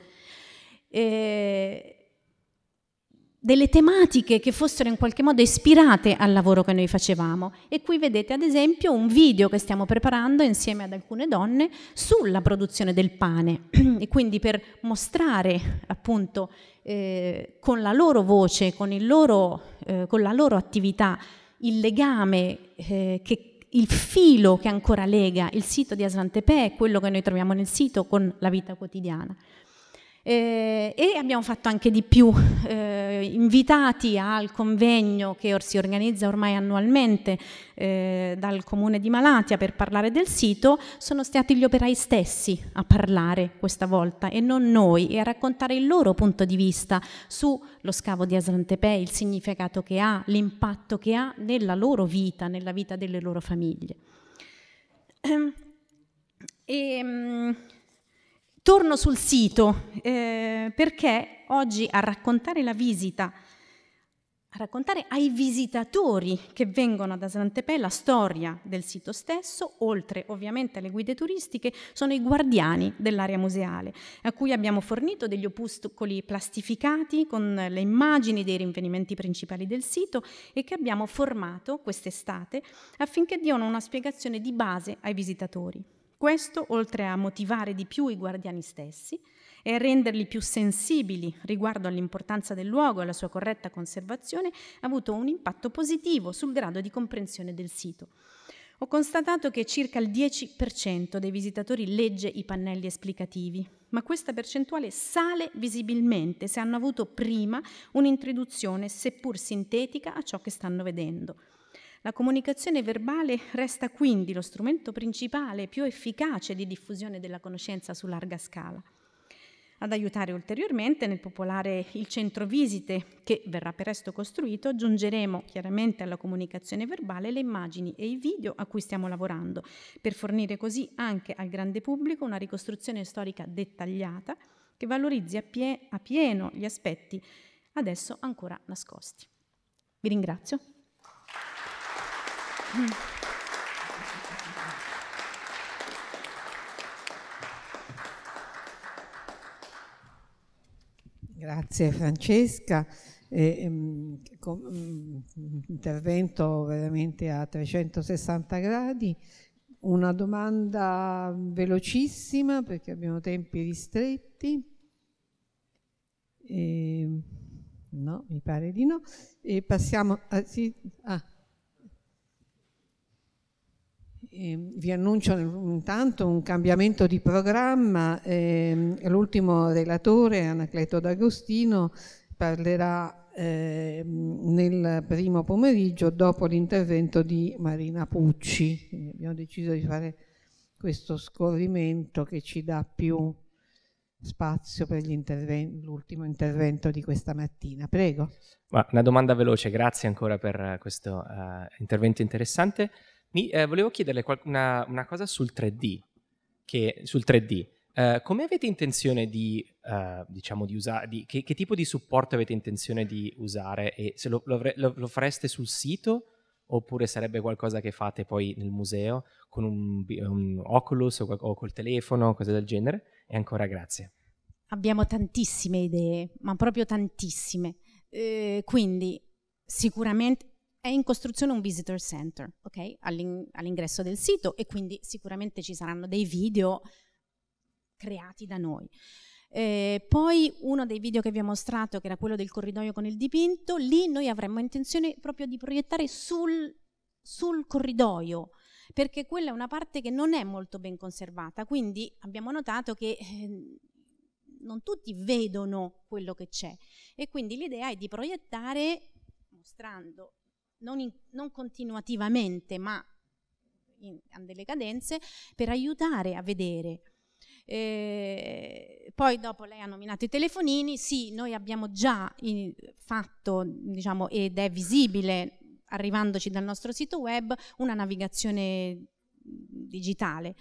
Eh, delle tematiche che fossero in qualche modo ispirate al lavoro che noi facevamo. E qui vedete ad esempio un video che stiamo preparando insieme ad alcune donne sulla produzione del pane e quindi per mostrare appunto eh, con la loro voce, con, loro, eh, con, la loro attività, il legame, eh, che, il filo che ancora lega il sito di Aslantepe, quello che noi troviamo nel sito con la vita quotidiana. Eh, e abbiamo fatto anche di più, eh, invitati al convegno che or si organizza ormai annualmente eh, dal comune di Malatia per parlare del sito, sono stati gli operai stessi a parlare questa volta e non noi e a raccontare il loro punto di vista sullo scavo di Aslantepe, il significato che ha, l'impatto che ha nella loro vita, nella vita delle loro famiglie. Ehm, e, mm, Torno sul sito eh, perché oggi a raccontare la visita, a raccontare ai visitatori che vengono ad Aslantepè la storia del sito stesso, oltre ovviamente alle guide turistiche, sono i guardiani dell'area museale, a cui abbiamo fornito degli opuscoli plastificati con le immagini dei rinvenimenti principali del sito e che abbiamo formato quest'estate affinché diano una spiegazione di base ai visitatori. Questo, oltre a motivare di più i guardiani stessi e a renderli più sensibili riguardo all'importanza del luogo e alla sua corretta conservazione, ha avuto un impatto positivo sul grado di comprensione del sito. Ho constatato che circa il 10% dei visitatori legge i pannelli esplicativi, ma questa percentuale sale visibilmente se hanno avuto prima un'introduzione, seppur sintetica, a ciò che stanno vedendo. La comunicazione verbale resta quindi lo strumento principale più efficace di diffusione della conoscenza su larga scala. Ad aiutare ulteriormente nel popolare il centro visite che verrà presto costruito, aggiungeremo chiaramente alla comunicazione verbale le immagini e i video a cui stiamo lavorando, per fornire così anche al grande pubblico una ricostruzione storica dettagliata che valorizzi a, pie- a pieno gli aspetti adesso ancora nascosti. Vi ringrazio. Grazie Francesca, eh, um, intervento veramente a 360 gradi. Una domanda velocissima perché abbiamo tempi ristretti. Eh, no, mi pare di no. E passiamo... A, ah, sì, ah, eh, vi annuncio intanto un cambiamento di programma. Eh, L'ultimo relatore, Anacleto D'Agostino, parlerà eh, nel primo pomeriggio dopo l'intervento di Marina Pucci. Quindi abbiamo deciso di fare questo scorrimento che ci dà più spazio per interven l'ultimo intervento di questa mattina. Prego. Ma una domanda veloce, grazie ancora per questo uh, intervento interessante. Mi, eh, volevo chiederle una, una, cosa sul 3D. Che, sul 3D. Eh, come avete intenzione di, eh, diciamo di usare, di, che, che, tipo di supporto avete intenzione di usare e se lo, lo, lo, fareste sul sito oppure sarebbe qualcosa che fate poi nel museo con un, un Oculus o, o col telefono, cose del genere? E ancora grazie. Abbiamo tantissime idee, ma proprio tantissime. Eh, quindi sicuramente è in costruzione un visitor center, okay? All'in- all'ingresso del sito e quindi sicuramente ci saranno dei video creati da noi. Eh, poi uno dei video che vi ho mostrato, che era quello del corridoio con il dipinto, lì noi avremmo intenzione proprio di proiettare sul, sul corridoio, perché quella è una parte che non è molto ben conservata, quindi abbiamo notato che eh, non tutti vedono quello che c'è e quindi l'idea è di proiettare, mostrando non, in, non continuativamente, ma in, in, delle cadenze, per aiutare a vedere. Eh, poi dopo lei ha nominato i telefonini, sì, noi abbiamo già in, fatto, diciamo, ed è visibile arrivandoci dal nostro sito web, una navigazione digitale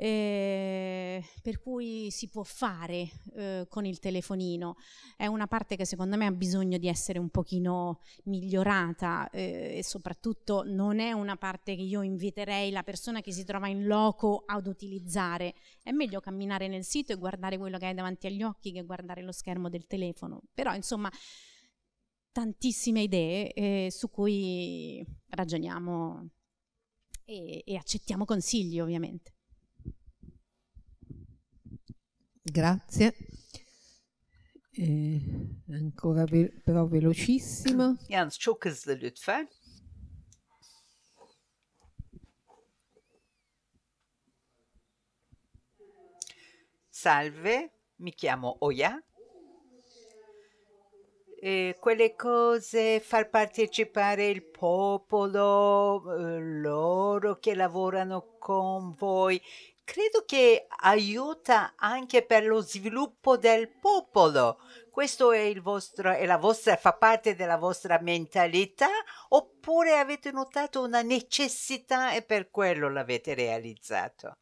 eh, per cui si può fare eh, con il telefonino. È una parte che secondo me ha bisogno di essere un pochino migliorata eh, e soprattutto non è una parte che io inviterei la persona che si trova in loco ad utilizzare. È meglio camminare nel sito e guardare quello che hai davanti agli occhi che guardare lo schermo del telefono. Però insomma tantissime idee eh, su cui ragioniamo e, e accettiamo consigli ovviamente. Grazie. Ee, ancora ve- però velocissima. Yalnız çok hızlı lütfen. Salve, mi chiamo Oya. E quelle cose, far partecipare il popolo, eh, loro che lavorano con voi, credo che aiuta anche per lo sviluppo del popolo. Questo è, il vostro, è la vostra, fa parte della vostra mentalità oppure avete notato una necessità e per quello l'avete realizzato?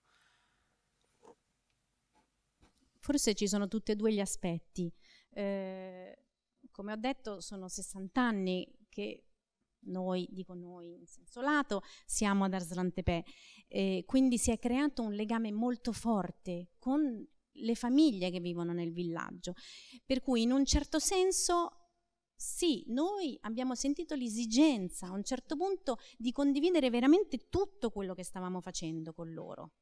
Forse ci sono tutti e due gli aspetti. Eh, come ho detto, sono 60 anni che noi, dico noi in senso lato, siamo ad Arslantepe. Eh, quindi si è creato un legame molto forte con le famiglie che vivono nel villaggio. Per cui in un certo senso sì, noi abbiamo sentito l'esigenza a un certo punto di condividere veramente tutto quello che stavamo facendo con loro.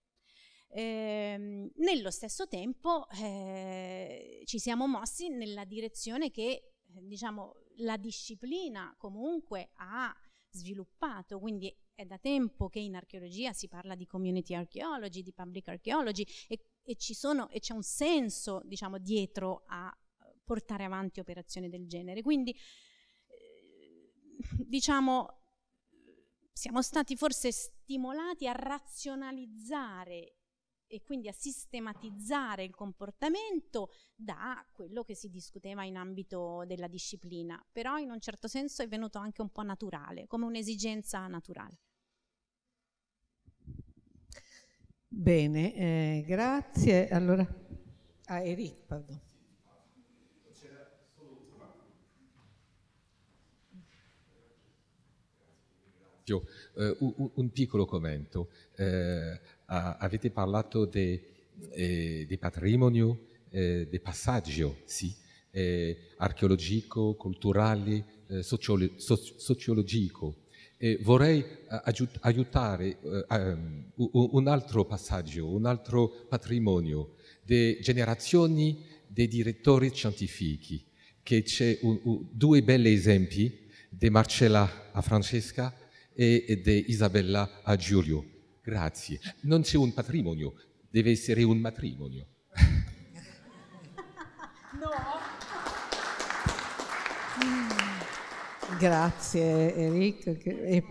Eh, nello stesso tempo eh, ci siamo mossi nella direzione che eh, diciamo la disciplina comunque ha sviluppato, quindi è da tempo che in archeologia si parla di community archeology, di public archeology e, e, sono, e c'è un senso diciamo, dietro a eh, portare avanti operazioni del genere. Quindi eh, diciamo siamo stati forse stimolati a razionalizzare e quindi a sistematizzare il comportamento da quello che si discuteva in ambito della disciplina, però in un certo senso è venuto anche un po' naturale, come un'esigenza naturale. Bene, eh, grazie. Allora, a ah, Eric, pardon. Eh, un, piccolo commento. Eh, uh, avete parlato eh, di eh, patrimonio, eh, di passaggio, sì, eh, archeologico, culturale, eh, sociolo- so- sociologico. E vorrei eh, aggiut- aiutare um, un altro passaggio, un altro patrimonio di generazioni dei direttori scientifici, che c'è un, un, due belli esempi di Marcella a Francesca e, e di Isabella a Giulio Grazie. Non c'è un patrimonio, deve essere un matrimonio. no. Mm. Grazie Enrico. E,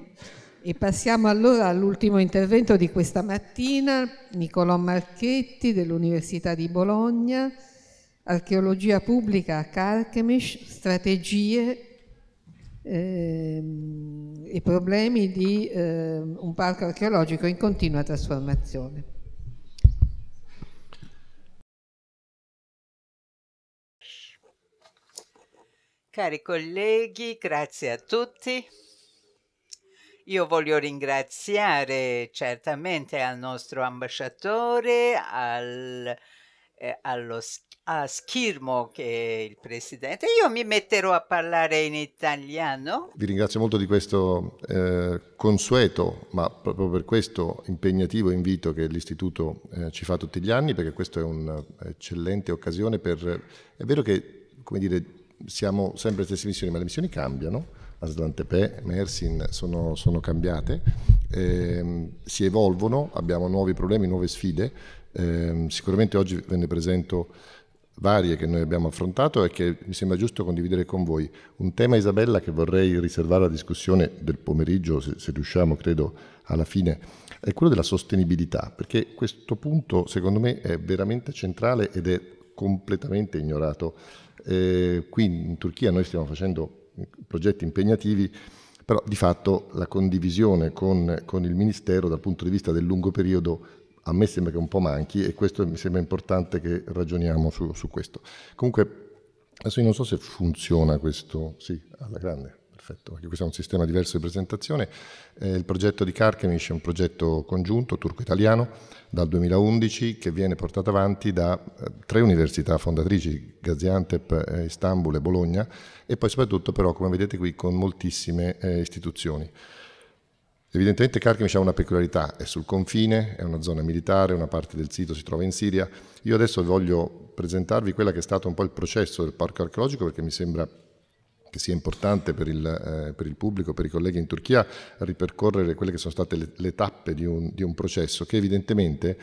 passiamo allora all'ultimo intervento di questa mattina, Nicolò Marchetti dell'Università di Bologna, Archeologia pubblica a Carchemish, strategie ehm, i problemi di ehm, un parco archeologico in continua trasformazione. Cari colleghi, grazie a tutti. Io voglio ringraziare certamente al nostro ambasciatore, al, eh, allo a Schirmo che è il presidente. Io mi metterò a parlare in italiano. Vi ringrazio molto di questo eh, consueto, ma proprio per questo impegnativo invito che l'Istituto eh, ci fa tutti gli anni, perché questa è un'eccellente occasione per... È vero che, come dire, siamo sempre le stesse missioni, ma le missioni cambiano. Aslantepè, Mersin sono, sono cambiate, eh, si evolvono, abbiamo nuovi problemi, nuove sfide. Ehm, sicuramente oggi ve ne presento varie che noi abbiamo affrontato e che mi sembra giusto condividere con voi. Un tema, Isabella, che vorrei riservare alla discussione del pomeriggio, se, se riusciamo, credo, alla fine, è quello della sostenibilità, perché questo punto, secondo me, è veramente centrale ed è completamente ignorato. Eh, qui in Turchia noi stiamo facendo progetti impegnativi, però di fatto la condivisione con, con il Ministero dal punto di vista del lungo periodo a me sembra che un po' manchi e questo mi sembra importante che ragioniamo su, su questo. Comunque, adesso io non so se funziona questo, sì, alla grande. Perfetto, perché questo è un sistema diverso di presentazione. Eh, il progetto di Carchemish è un progetto congiunto turco-italiano dal 2011 che viene portato avanti da eh, tre università fondatrici, Gaziantep, eh, Istanbul e Bologna, e poi soprattutto però, come vedete qui, con moltissime eh, istituzioni. Evidentemente Carchemish ha una peculiarità, è sul confine, è una zona militare, una parte del sito si trova in Siria. Io adesso voglio presentarvi quella che è stato un po' il processo del parco archeologico perché mi sembra che sia importante per il, eh, per il pubblico, per i colleghi in Turchia, ripercorrere quelle che sono state le, le tappe di un, di un, processo che evidentemente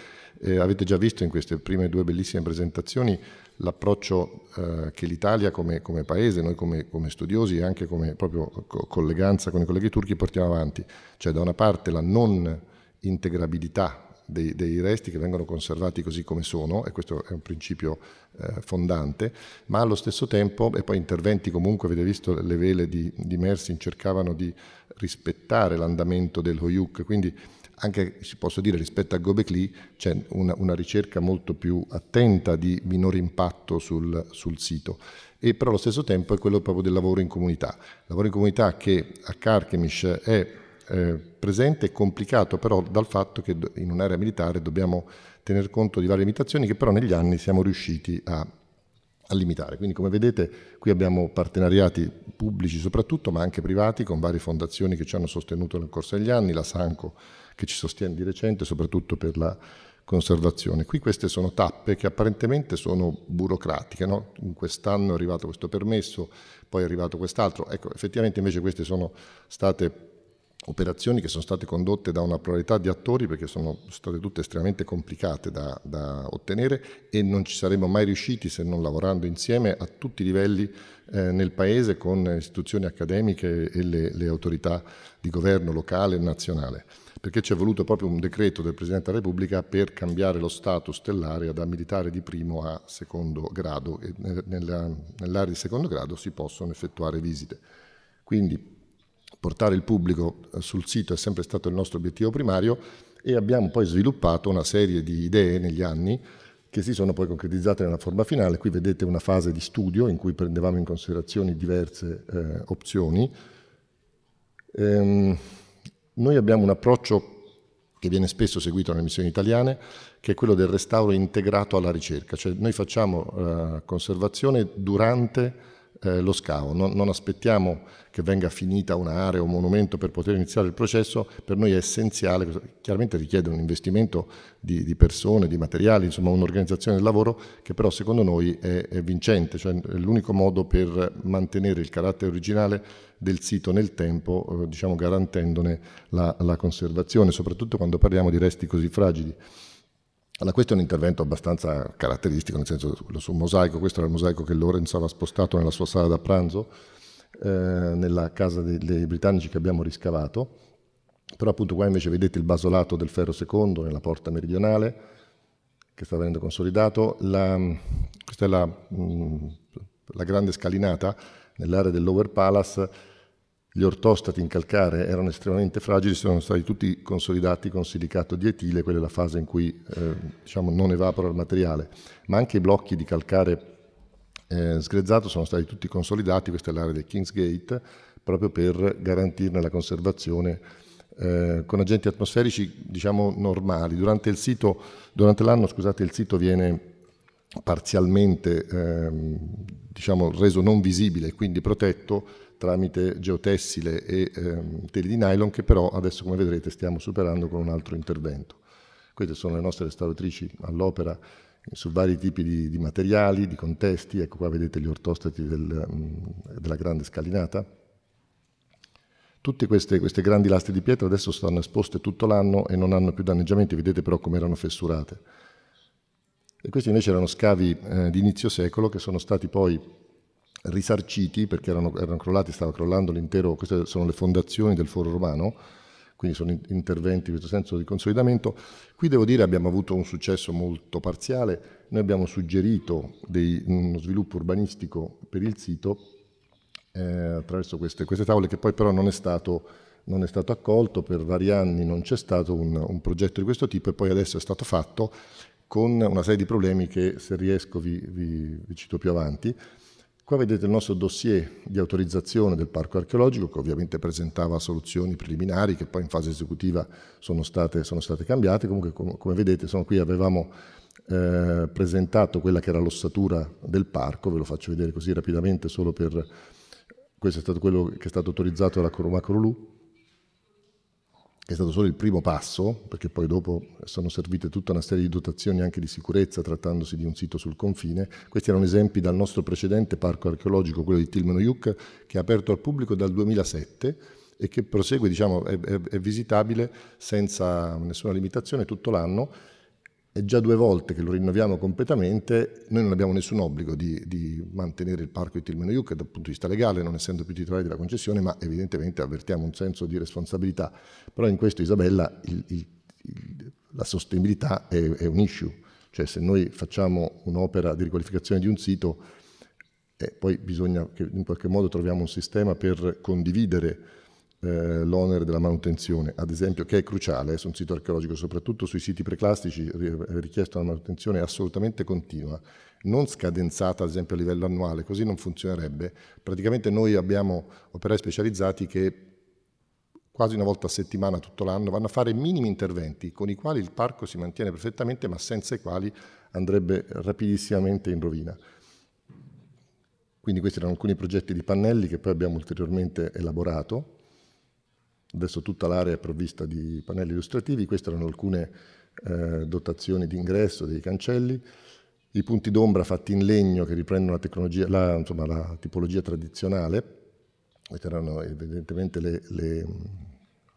eh, avete già visto in queste prime due bellissime presentazioni l'approccio eh, che l'Italia come, come paese, noi come, come, studiosi e anche come proprio co- colleganza con i colleghi turchi portiamo avanti, cioè da una parte la non integrabilità dei, dei, resti che vengono conservati così come sono, e questo è un principio eh, fondante, ma allo stesso tempo, e poi interventi comunque, avete visto le vele di, di Mersin cercavano di rispettare l'andamento del Hoyuk, quindi anche si posso dire rispetto a Gobekli c'è una, una, ricerca molto più attenta di minore impatto sul, sul sito e però allo stesso tempo è quello proprio del lavoro in comunità. Lavoro in comunità che a Carchemish è eh, presente e complicato però dal fatto che in un'area militare dobbiamo tener conto di varie limitazioni che però negli anni siamo riusciti a, a limitare. Quindi come vedete qui abbiamo partenariati pubblici soprattutto ma anche privati con varie fondazioni che ci hanno sostenuto nel corso degli anni, la Sanco che ci sostiene di recente, soprattutto per la conservazione. Qui queste sono tappe che apparentemente sono burocratiche, no? in quest'anno è arrivato questo permesso, poi è arrivato quest'altro, ecco effettivamente invece queste sono state operazioni che sono state condotte da una pluralità di attori perché sono state tutte estremamente complicate da, da ottenere e non ci saremmo mai riusciti se non lavorando insieme a tutti i livelli eh, nel Paese con le istituzioni accademiche e le, le autorità di governo locale e nazionale perché ci è voluto proprio un decreto del Presidente della Repubblica per cambiare lo status dell'area da militare di primo a secondo grado e nell'area di secondo grado si possono effettuare visite. Quindi portare il pubblico eh, sul sito è sempre stato il nostro obiettivo primario e abbiamo poi sviluppato una serie di idee negli anni che si sono poi concretizzate nella forma finale. Qui vedete una fase di studio in cui prendevamo in considerazione diverse eh, opzioni. Ehm, noi abbiamo un approccio che viene spesso seguito nelle missioni italiane, che è quello del restauro integrato alla ricerca, cioè noi facciamo eh, conservazione durante eh, lo scavo. Non, non, aspettiamo che venga finita un'area o un monumento per poter iniziare il processo, per noi è essenziale, chiaramente richiede un investimento di, di persone, di materiali, insomma un'organizzazione del lavoro che però secondo noi è, è vincente, cioè è l'unico modo per mantenere il carattere originale del sito nel tempo, eh, diciamo garantendone la, la conservazione, soprattutto quando parliamo di resti così fragili. Allora, questo è un intervento abbastanza caratteristico, nel senso lo suo mosaico, questo era il mosaico che Lorenz aveva spostato nella sua sala da pranzo, eh, nella casa dei, dei, britannici che abbiamo riscavato, però appunto qua invece vedete il basolato del ferro secondo nella porta meridionale, che sta venendo consolidato, la, questa è la, mh, mm, la grande scalinata nell'area del Lower Palace, gli ortostati in calcare erano estremamente fragili, sono stati tutti consolidati con silicato di etile, quella è la fase in cui eh, diciamo, non evapora il materiale, ma anche i blocchi di calcare eh, sgrezzato sono stati tutti consolidati, questa è l'area del Kingsgate, proprio per garantirne la conservazione eh, con agenti atmosferici diciamo, normali. Durante, sito, durante l'anno scusate, il sito viene parzialmente ehm, diciamo, reso non visibile, e quindi protetto tramite geotessile e ehm, teli di nylon che però adesso come vedrete stiamo superando con un altro intervento. Queste sono le nostre restauratrici all'opera su vari tipi di, di, materiali, di contesti, ecco qua vedete gli ortostati del, mm, della grande scalinata. Tutte queste, queste grandi lastre di pietra adesso stanno esposte tutto l'anno e non hanno più danneggiamenti, vedete però come erano fessurate. E questi invece erano scavi eh, di inizio secolo che sono stati poi risarciti perché erano, erano crollati, stava crollando l'intero, queste sono le fondazioni del foro romano, quindi sono interventi in questo senso di consolidamento. Qui devo dire abbiamo avuto un successo molto parziale, noi abbiamo suggerito dei, uno sviluppo urbanistico per il sito eh, attraverso queste, queste, tavole che poi però non è stato, non è stato accolto, per vari anni non c'è stato un, un progetto di questo tipo e poi adesso è stato fatto con una serie di problemi che se riesco vi, vi, vi cito più avanti. Qua vedete il nostro dossier di autorizzazione del parco archeologico che ovviamente presentava soluzioni preliminari che poi in fase esecutiva sono state, sono state cambiate. Comunque com come vedete sono qui, avevamo eh, presentato quella che era l'ossatura del parco, ve lo faccio vedere così rapidamente solo per... Questo è stato quello che è stato autorizzato dalla Macrolù che è stato solo il primo passo, perché poi dopo sono servite tutta una serie di dotazioni anche di sicurezza trattandosi di un sito sul confine. Questi erano esempi dal nostro precedente parco archeologico, quello di Tilmeno Yuc, che è aperto al pubblico dal 2007 e che prosegue, diciamo, è, è, è visitabile senza nessuna limitazione tutto l'anno è già due volte che lo rinnoviamo completamente, noi non abbiamo nessun obbligo di, di mantenere il parco di Tilmeno Yucca dal punto di vista legale, non essendo più titolari della concessione, ma evidentemente avvertiamo un senso di responsabilità. Però in questo Isabella il, il, il, la sostenibilità è, è un issue, cioè se noi facciamo un'opera di riqualificazione di un sito, eh, poi bisogna che in qualche modo troviamo un sistema per condividere eh, l'onere della manutenzione, ad esempio, che è cruciale su un sito archeologico, soprattutto sui siti preclassici, è eh, richiesta una manutenzione assolutamente continua, non scadenzata ad esempio a livello annuale, così non funzionerebbe. Praticamente noi abbiamo operai specializzati che quasi una volta a settimana tutto l'anno vanno a fare minimi interventi con i quali il parco si mantiene perfettamente, ma senza i quali andrebbe rapidissimamente in rovina. Quindi questi erano alcuni progetti di pannelli che poi abbiamo ulteriormente elaborato Adesso tutta l'area è provvista di pannelli illustrativi, queste erano alcune eh, dotazioni di ingresso dei cancelli, i punti d'ombra fatti in legno che riprendono la, la, insomma, la tipologia tradizionale, queste erano evidentemente le, le mm,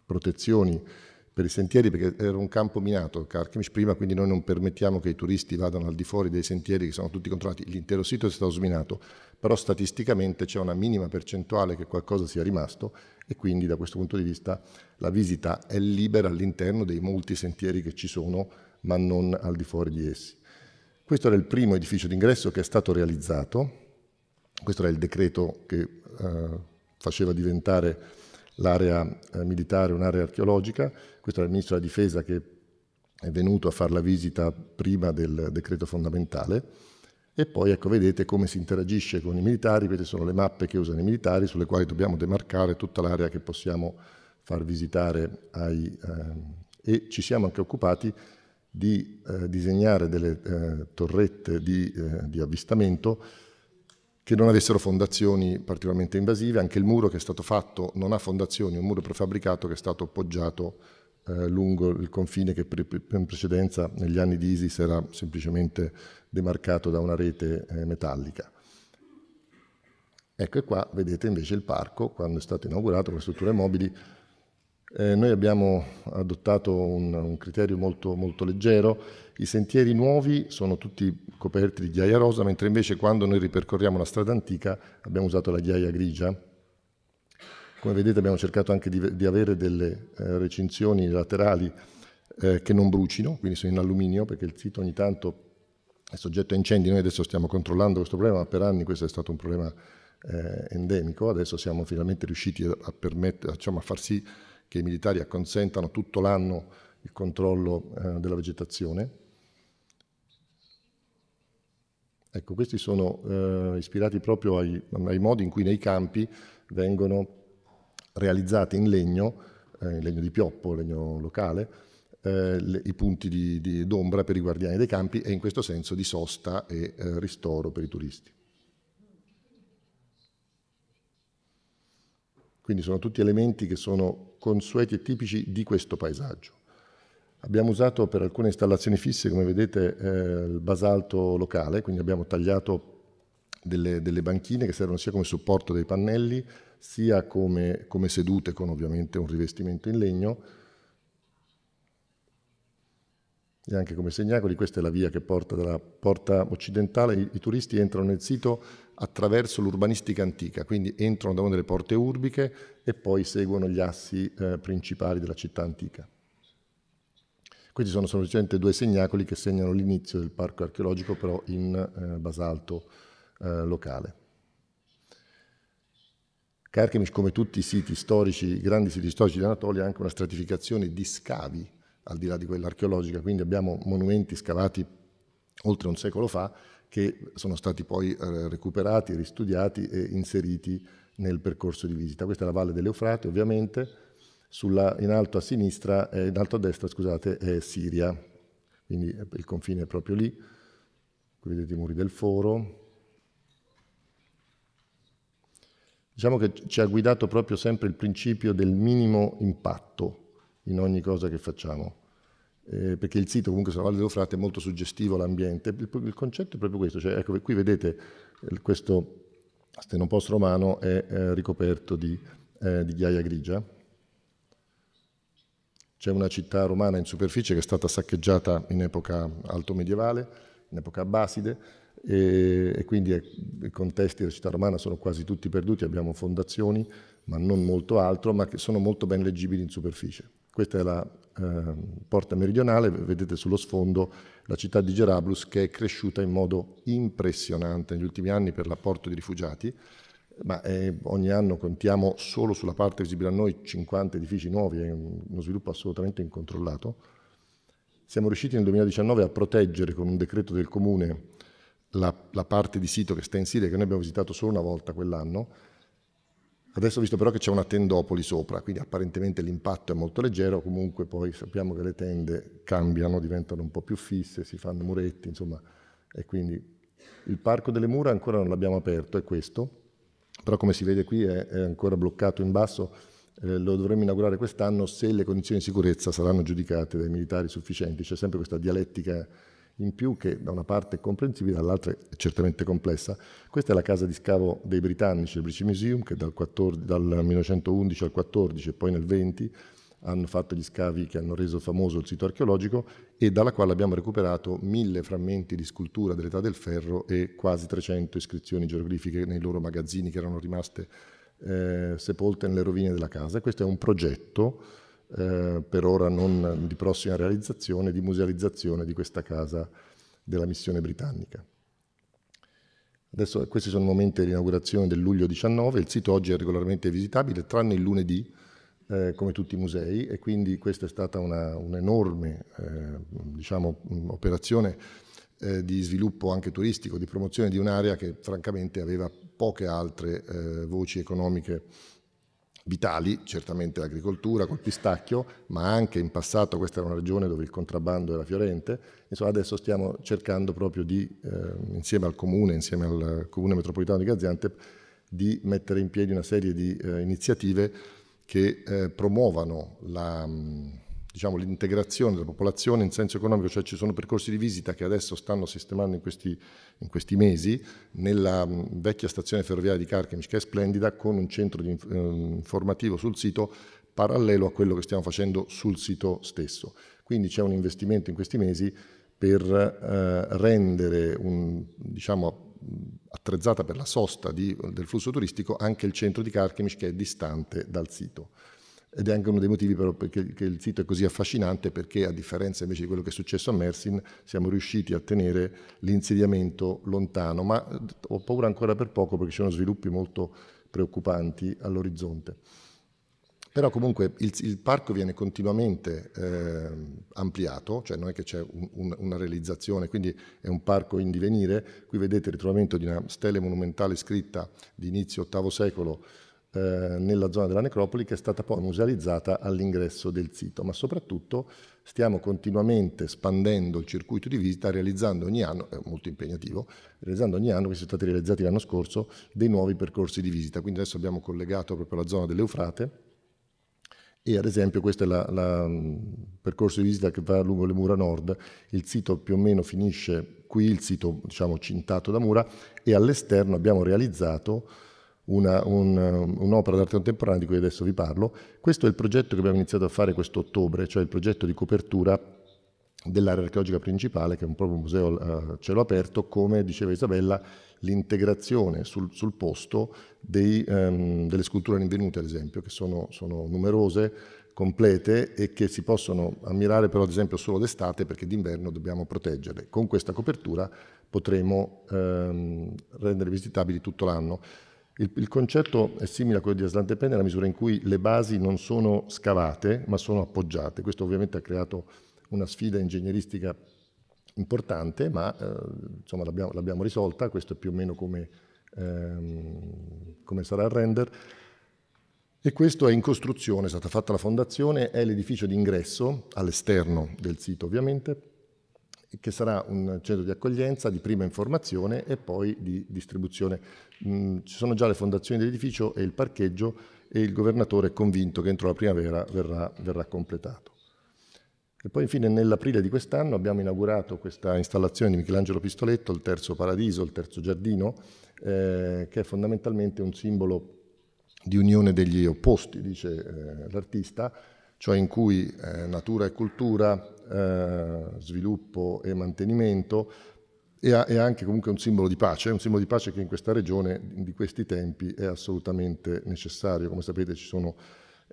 protezioni per i sentieri perché era un campo minato Carchemish prima, quindi noi non permettiamo che i turisti vadano al di fuori dei sentieri che sono tutti controllati, l'intero sito è stato sminato, però statisticamente c'è una minima percentuale che qualcosa sia rimasto e quindi da questo punto di vista la visita è libera all'interno dei molti sentieri che ci sono, ma non al di fuori di essi. Questo era il primo edificio d'ingresso che è stato realizzato, questo era il decreto che eh, faceva diventare l'area eh, militare un'area archeologica, questo era il ministro della difesa che è venuto a fare la visita prima del decreto fondamentale e poi ecco, vedete come si interagisce con i militari, queste sono le mappe che usano i militari sulle quali dobbiamo demarcare tutta l'area che possiamo far visitare ai... Ehm, e ci siamo anche occupati di eh, disegnare delle eh, torrette di, eh, di, avvistamento che non avessero fondazioni particolarmente invasive, anche il muro che è stato fatto non ha fondazioni, è un muro prefabbricato che è stato appoggiato eh, lungo il confine che in precedenza negli anni di ISIS era semplicemente demarcato da una rete eh, metallica. Ecco e qua vedete invece il parco, quando è stato inaugurato con le strutture mobili, eh, noi abbiamo adottato un, un criterio molto, molto, leggero, i sentieri nuovi sono tutti coperti di ghiaia rosa, mentre invece quando noi ripercorriamo la strada antica abbiamo usato la ghiaia grigia, come vedete abbiamo cercato anche di, di avere delle eh, recinzioni laterali eh, che non brucino, quindi sono in alluminio, perché il sito ogni tanto è soggetto a incendi. Noi adesso stiamo controllando questo problema, ma per anni questo è stato un problema eh, endemico. Adesso siamo finalmente riusciti a, permette, diciamo, a far sì che i militari acconsentano tutto l'anno il controllo eh, della vegetazione. Ecco, questi sono eh, ispirati proprio ai, ai, modi in cui nei campi vengono realizzate in legno, eh, in legno di pioppo, legno locale, eh, le, i punti d'ombra per i guardiani dei campi e in questo senso di sosta e eh, ristoro per i turisti. Quindi sono tutti elementi che sono consueti e tipici di questo paesaggio. Abbiamo usato per alcune installazioni fisse, come vedete, eh, il basalto locale, quindi abbiamo tagliato delle, delle banchine che servono sia come supporto dei pannelli, sia come, come sedute con ovviamente un rivestimento in legno, e anche come segnacoli, questa è la via che porta dalla porta occidentale, i, i turisti entrano nel sito attraverso l'urbanistica antica, quindi entrano da una delle porte urbiche e poi seguono gli assi eh, principali della città antica. Questi sono semplicemente due segnacoli che segnano l'inizio del parco archeologico, però in eh, basalto eh, locale. Carchemish, come tutti i siti storici, i grandi siti storici di Anatolia, ha anche una stratificazione di scavi, al di là di quella archeologica, quindi abbiamo monumenti scavati oltre un secolo fa che sono stati poi eh, recuperati, ristudiati e inseriti nel percorso di visita. Questa è la Valle dell'Eufrate, ovviamente, sulla, in alto a sinistra, eh, in alto a destra, scusate, è Siria, quindi il confine è proprio lì. Qui vedete i muri del foro, Diciamo che ci ha guidato proprio sempre il principio del minimo impatto in ogni cosa che facciamo. Eh, perché il sito comunque sulla Valle Frate è molto suggestivo l'ambiente. Il, il, concetto è proprio questo, cioè, ecco, qui vedete eh, questo stenopost romano è eh, ricoperto di, eh, di, ghiaia grigia. C'è una città romana in superficie che è stata saccheggiata in epoca alto medievale, in epoca abbaside, e, e quindi eh, i contesti della città romana sono quasi tutti perduti, abbiamo fondazioni, ma non molto altro, ma che sono molto ben leggibili in superficie. Questa è la eh, porta meridionale, vedete sullo sfondo la città di Gerablus che è cresciuta in modo impressionante negli ultimi anni per l'apporto di rifugiati, ma eh, ogni anno contiamo solo sulla parte visibile a noi 50 edifici nuovi, è uno sviluppo assolutamente incontrollato. Siamo riusciti nel 2019 a proteggere con un decreto del comune la, la, parte di sito che sta in Siria, che noi abbiamo visitato solo una volta quell'anno. Adesso ho visto però che c'è una tendopoli sopra, quindi apparentemente l'impatto è molto leggero, comunque poi sappiamo che le tende cambiano, diventano un po' più fisse, si fanno muretti, insomma, e quindi il parco delle mura ancora non l'abbiamo aperto, è questo, però come si vede qui è, è ancora bloccato in basso, eh, lo dovremmo inaugurare quest'anno se le condizioni di sicurezza saranno giudicate dai militari sufficienti, c'è sempre questa dialettica in più che da una parte è comprensibile, dall'altra è certamente complessa. Questa è la casa di scavo dei britannici, il British Museum, che dal, 14, dal 1911 al 14 e poi nel 20 hanno fatto gli scavi che hanno reso famoso il sito archeologico e dalla quale abbiamo recuperato mille frammenti di scultura dell'età del ferro e quasi 300 iscrizioni geroglifiche nei loro magazzini che erano rimaste eh, sepolte nelle rovine della casa. Questo è un progetto eh, per ora non di prossima realizzazione, di musealizzazione di questa casa della missione britannica. Adesso, questi sono i momenti dell'inaugurazione del luglio 19, il sito oggi è regolarmente visitabile, tranne il lunedì, eh, come tutti i musei, e quindi questa è stata un'enorme eh, diciamo, operazione eh, di sviluppo anche turistico, di promozione di un'area che francamente aveva poche altre eh, voci economiche vitali, certamente l'agricoltura col pistacchio, ma anche in passato questa era una regione dove il contrabbando era fiorente, insomma adesso stiamo cercando proprio di, eh, insieme al comune, insieme al comune metropolitano di Gaziantep, di mettere in piedi una serie di eh, iniziative che eh, promuovano la... Mh, diciamo, l'integrazione della popolazione in senso economico, cioè ci sono percorsi di visita che adesso stanno sistemando in questi, in questi mesi nella mm, vecchia stazione ferroviaria di Carchemish, che è splendida, con un centro di, eh, informativo sul sito parallelo a quello che stiamo facendo sul sito stesso. Quindi c'è un investimento in questi mesi per eh, rendere un, diciamo, attrezzata per la sosta di, del flusso turistico anche il centro di Carchemish che è distante dal sito ed è anche uno dei motivi però perché il sito è così affascinante perché a differenza invece di quello che è successo a Mersin siamo riusciti a tenere l'insediamento lontano, ma eh, ho paura ancora per poco perché ci sono sviluppi molto preoccupanti all'orizzonte. Però comunque il, il parco viene continuamente eh, ampliato, cioè non è che c'è un, un, una realizzazione, quindi è un parco in divenire. Qui vedete il ritrovamento di una stele monumentale scritta di inizio VIII secolo eh, nella zona della necropoli che è stata poi musealizzata all'ingresso del sito, ma soprattutto stiamo continuamente espandendo il circuito di visita realizzando ogni anno, è molto impegnativo, realizzando ogni anno, che sono stati realizzati l'anno scorso, dei nuovi percorsi di visita, quindi adesso abbiamo collegato proprio la zona dell'Eufrate e ad esempio questo è il mm, percorso di visita che va lungo le mura nord, il sito più o meno finisce qui, il sito diciamo cintato da mura e all'esterno abbiamo realizzato una, un, um, un'opera d'arte contemporanea di cui adesso vi parlo. Questo è il progetto che abbiamo iniziato a fare questo ottobre, cioè il progetto di copertura dell'area archeologica principale, che è un proprio museo uh, a cielo aperto, come diceva Isabella, l'integrazione sul, sul posto dei, um, delle sculture rinvenute, ad esempio, che sono, sono numerose, complete e che si possono ammirare però ad esempio solo d'estate perché d'inverno dobbiamo proteggerle. Con questa copertura potremo ehm, rendere visitabili tutto l'anno. Il, il, concetto è simile a quello di Aslante Penne nella misura in cui le basi non sono scavate ma sono appoggiate. Questo ovviamente ha creato una sfida ingegneristica importante, ma eh, insomma, l'abbiamo, l'abbiamo, risolta, questo è più o meno come, ehm, come sarà il render. E questo è in costruzione, è stata fatta la fondazione, è l'edificio d'ingresso all'esterno del sito ovviamente, che sarà un centro di accoglienza, di prima informazione e poi di distribuzione. Mm, ci sono già le fondazioni dell'edificio e il parcheggio e il governatore è convinto che entro la primavera verrà, verrà completato. E poi infine nell'aprile di quest'anno abbiamo inaugurato questa installazione di Michelangelo Pistoletto, il terzo paradiso, il terzo giardino, eh, che è fondamentalmente un simbolo di unione degli opposti, dice eh, l'artista, cioè in cui eh, natura e cultura, eh, sviluppo e mantenimento e, ha, è anche comunque un simbolo di pace, un simbolo di pace che in questa regione di questi tempi è assolutamente necessario. Come sapete ci sono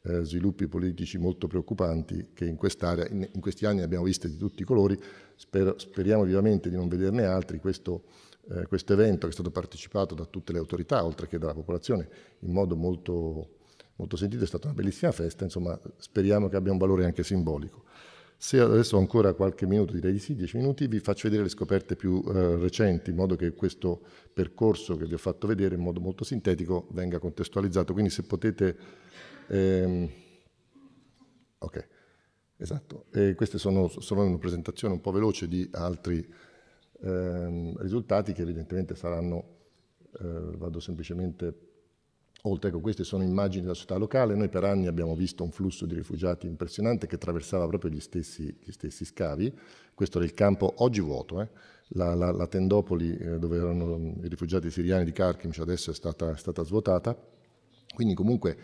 eh, sviluppi politici molto preoccupanti che in quest'area, in, in, questi anni abbiamo visto di tutti i colori, Spero, speriamo vivamente di non vederne altri. Questo, eh, questo evento che è stato partecipato da tutte le autorità, oltre che dalla popolazione, in modo molto, molto sentito, è stata una bellissima festa, insomma speriamo che abbia un valore anche simbolico. Se adesso ho ancora qualche minuto, direi di sì, dieci minuti, vi faccio vedere le scoperte più eh, recenti, in modo che questo percorso che vi ho fatto vedere in modo molto sintetico venga contestualizzato. Quindi se potete... Ehm, ok, esatto. E queste sono solo una presentazione un po' veloce di altri ehm, risultati che evidentemente saranno... Eh, vado semplicemente Oltre che queste sono immagini della società locale, noi per anni abbiamo visto un flusso di rifugiati impressionante che attraversava proprio gli stessi, gli stessi scavi. Questo era il campo oggi vuoto, eh? la, la, la, Tendopoli eh, dove erano i rifugiati siriani di Karkim, cioè adesso è stata, è stata svuotata. Quindi comunque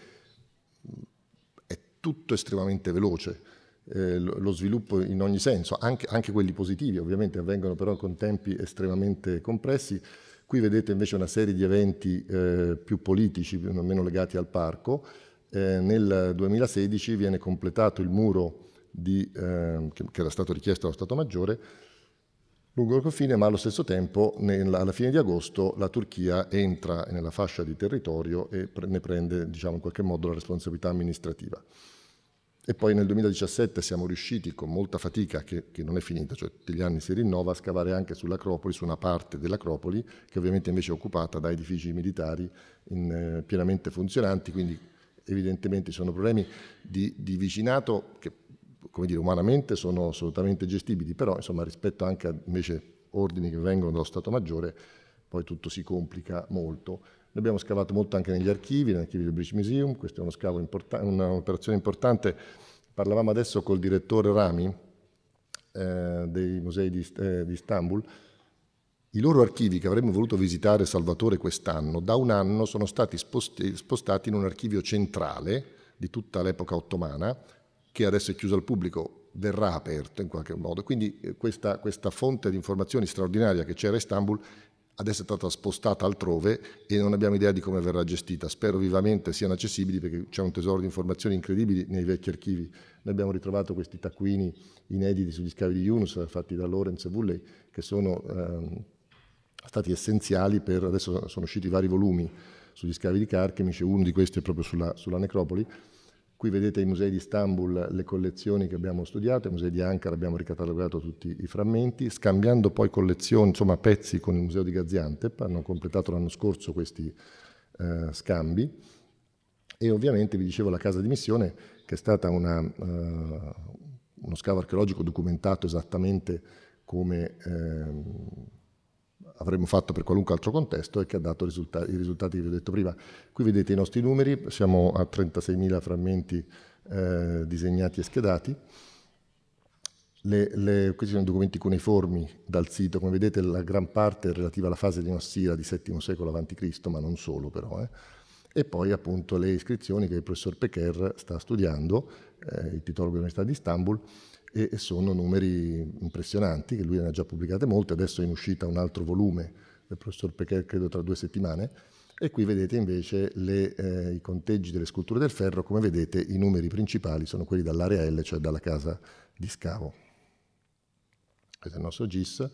è tutto estremamente veloce. Eh, lo sviluppo in ogni senso, anche, anche quelli positivi ovviamente avvengono però con tempi estremamente compressi. Qui vedete invece una serie di eventi eh, più politici, più o meno legati al parco. Eh, nel 2016 viene completato il muro di, eh, che, che, era stato richiesto dallo Stato Maggiore lungo il confine, ma allo stesso tempo nel, alla fine di agosto la Turchia entra nella fascia di territorio e pre ne prende diciamo, in qualche modo la responsabilità amministrativa. E poi nel 2017 siamo riusciti con molta fatica, che, che, non è finita, cioè tutti gli anni si rinnova, a scavare anche sull'Acropoli, su una parte dell'Acropoli, che ovviamente invece è occupata da edifici militari in, eh, pienamente funzionanti, quindi evidentemente ci sono problemi di, di, vicinato che, come dire, umanamente sono assolutamente gestibili, però insomma rispetto anche a invece ordini che vengono dallo Stato Maggiore, poi tutto si complica molto abbiamo scavato molto anche negli archivi, negli archivi del British Museum, questa è importan- un'operazione importante. Parlavamo adesso col direttore Rami eh, dei musei di, eh, di Istanbul. I loro archivi che avremmo voluto visitare Salvatore quest'anno, da un anno sono stati sposti- spostati in un archivio centrale di tutta l'epoca ottomana, che adesso è chiuso al pubblico, verrà aperto in qualche modo. Quindi eh, questa, questa fonte di informazioni straordinaria che c'era a Istanbul adesso è stata spostata altrove e non abbiamo idea di come verrà gestita. Spero vivamente siano accessibili perché c'è un tesoro di informazioni incredibili nei vecchi archivi. Noi abbiamo ritrovato questi taccuini inediti sugli scavi di Yunus fatti da Lorenz e Bulley che sono ehm, stati essenziali per, adesso sono usciti vari volumi sugli scavi di Carchemish, uno di questi è proprio sulla, sulla necropoli, Qui vedete i musei di Istanbul, le collezioni che abbiamo studiato, i musei di Ankara abbiamo ricatalogato tutti i frammenti, scambiando poi collezioni, insomma pezzi con il museo di Gaziantep, hanno completato l'anno scorso questi eh, scambi. E ovviamente vi dicevo la casa di missione, che è stata una, eh, uno scavo archeologico documentato esattamente come eh, avremmo fatto per qualunque altro contesto e che ha dato risulta- i risultati che vi ho detto prima. Qui vedete i nostri numeri, siamo a 36.000 frammenti eh, disegnati e schedati. Le, le, questi sono i documenti cuneiformi dal sito, come vedete la gran parte è relativa alla fase di Massira di VII secolo a.C., ma non solo però. Eh. E poi appunto le iscrizioni che il professor Pecher sta studiando, eh, il titolo dell'Università di Istanbul, e, sono numeri impressionanti, che lui ne ha già pubblicate molte, adesso è in uscita un altro volume del professor Pecher, credo tra due settimane, e qui vedete invece le, eh, i conteggi delle sculture del ferro, come vedete i numeri principali sono quelli dall'area L, cioè dalla casa di scavo. Questo è il nostro GIS,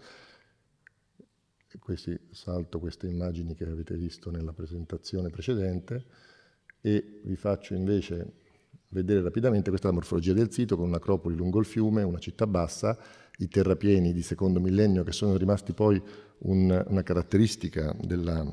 e questi, salto queste immagini che avete visto nella presentazione precedente e vi faccio invece vedere rapidamente questa è la morfologia del sito con un'acropoli lungo il fiume, una città bassa, i terrapieni di secondo millennio che sono rimasti poi un, una caratteristica della, mm,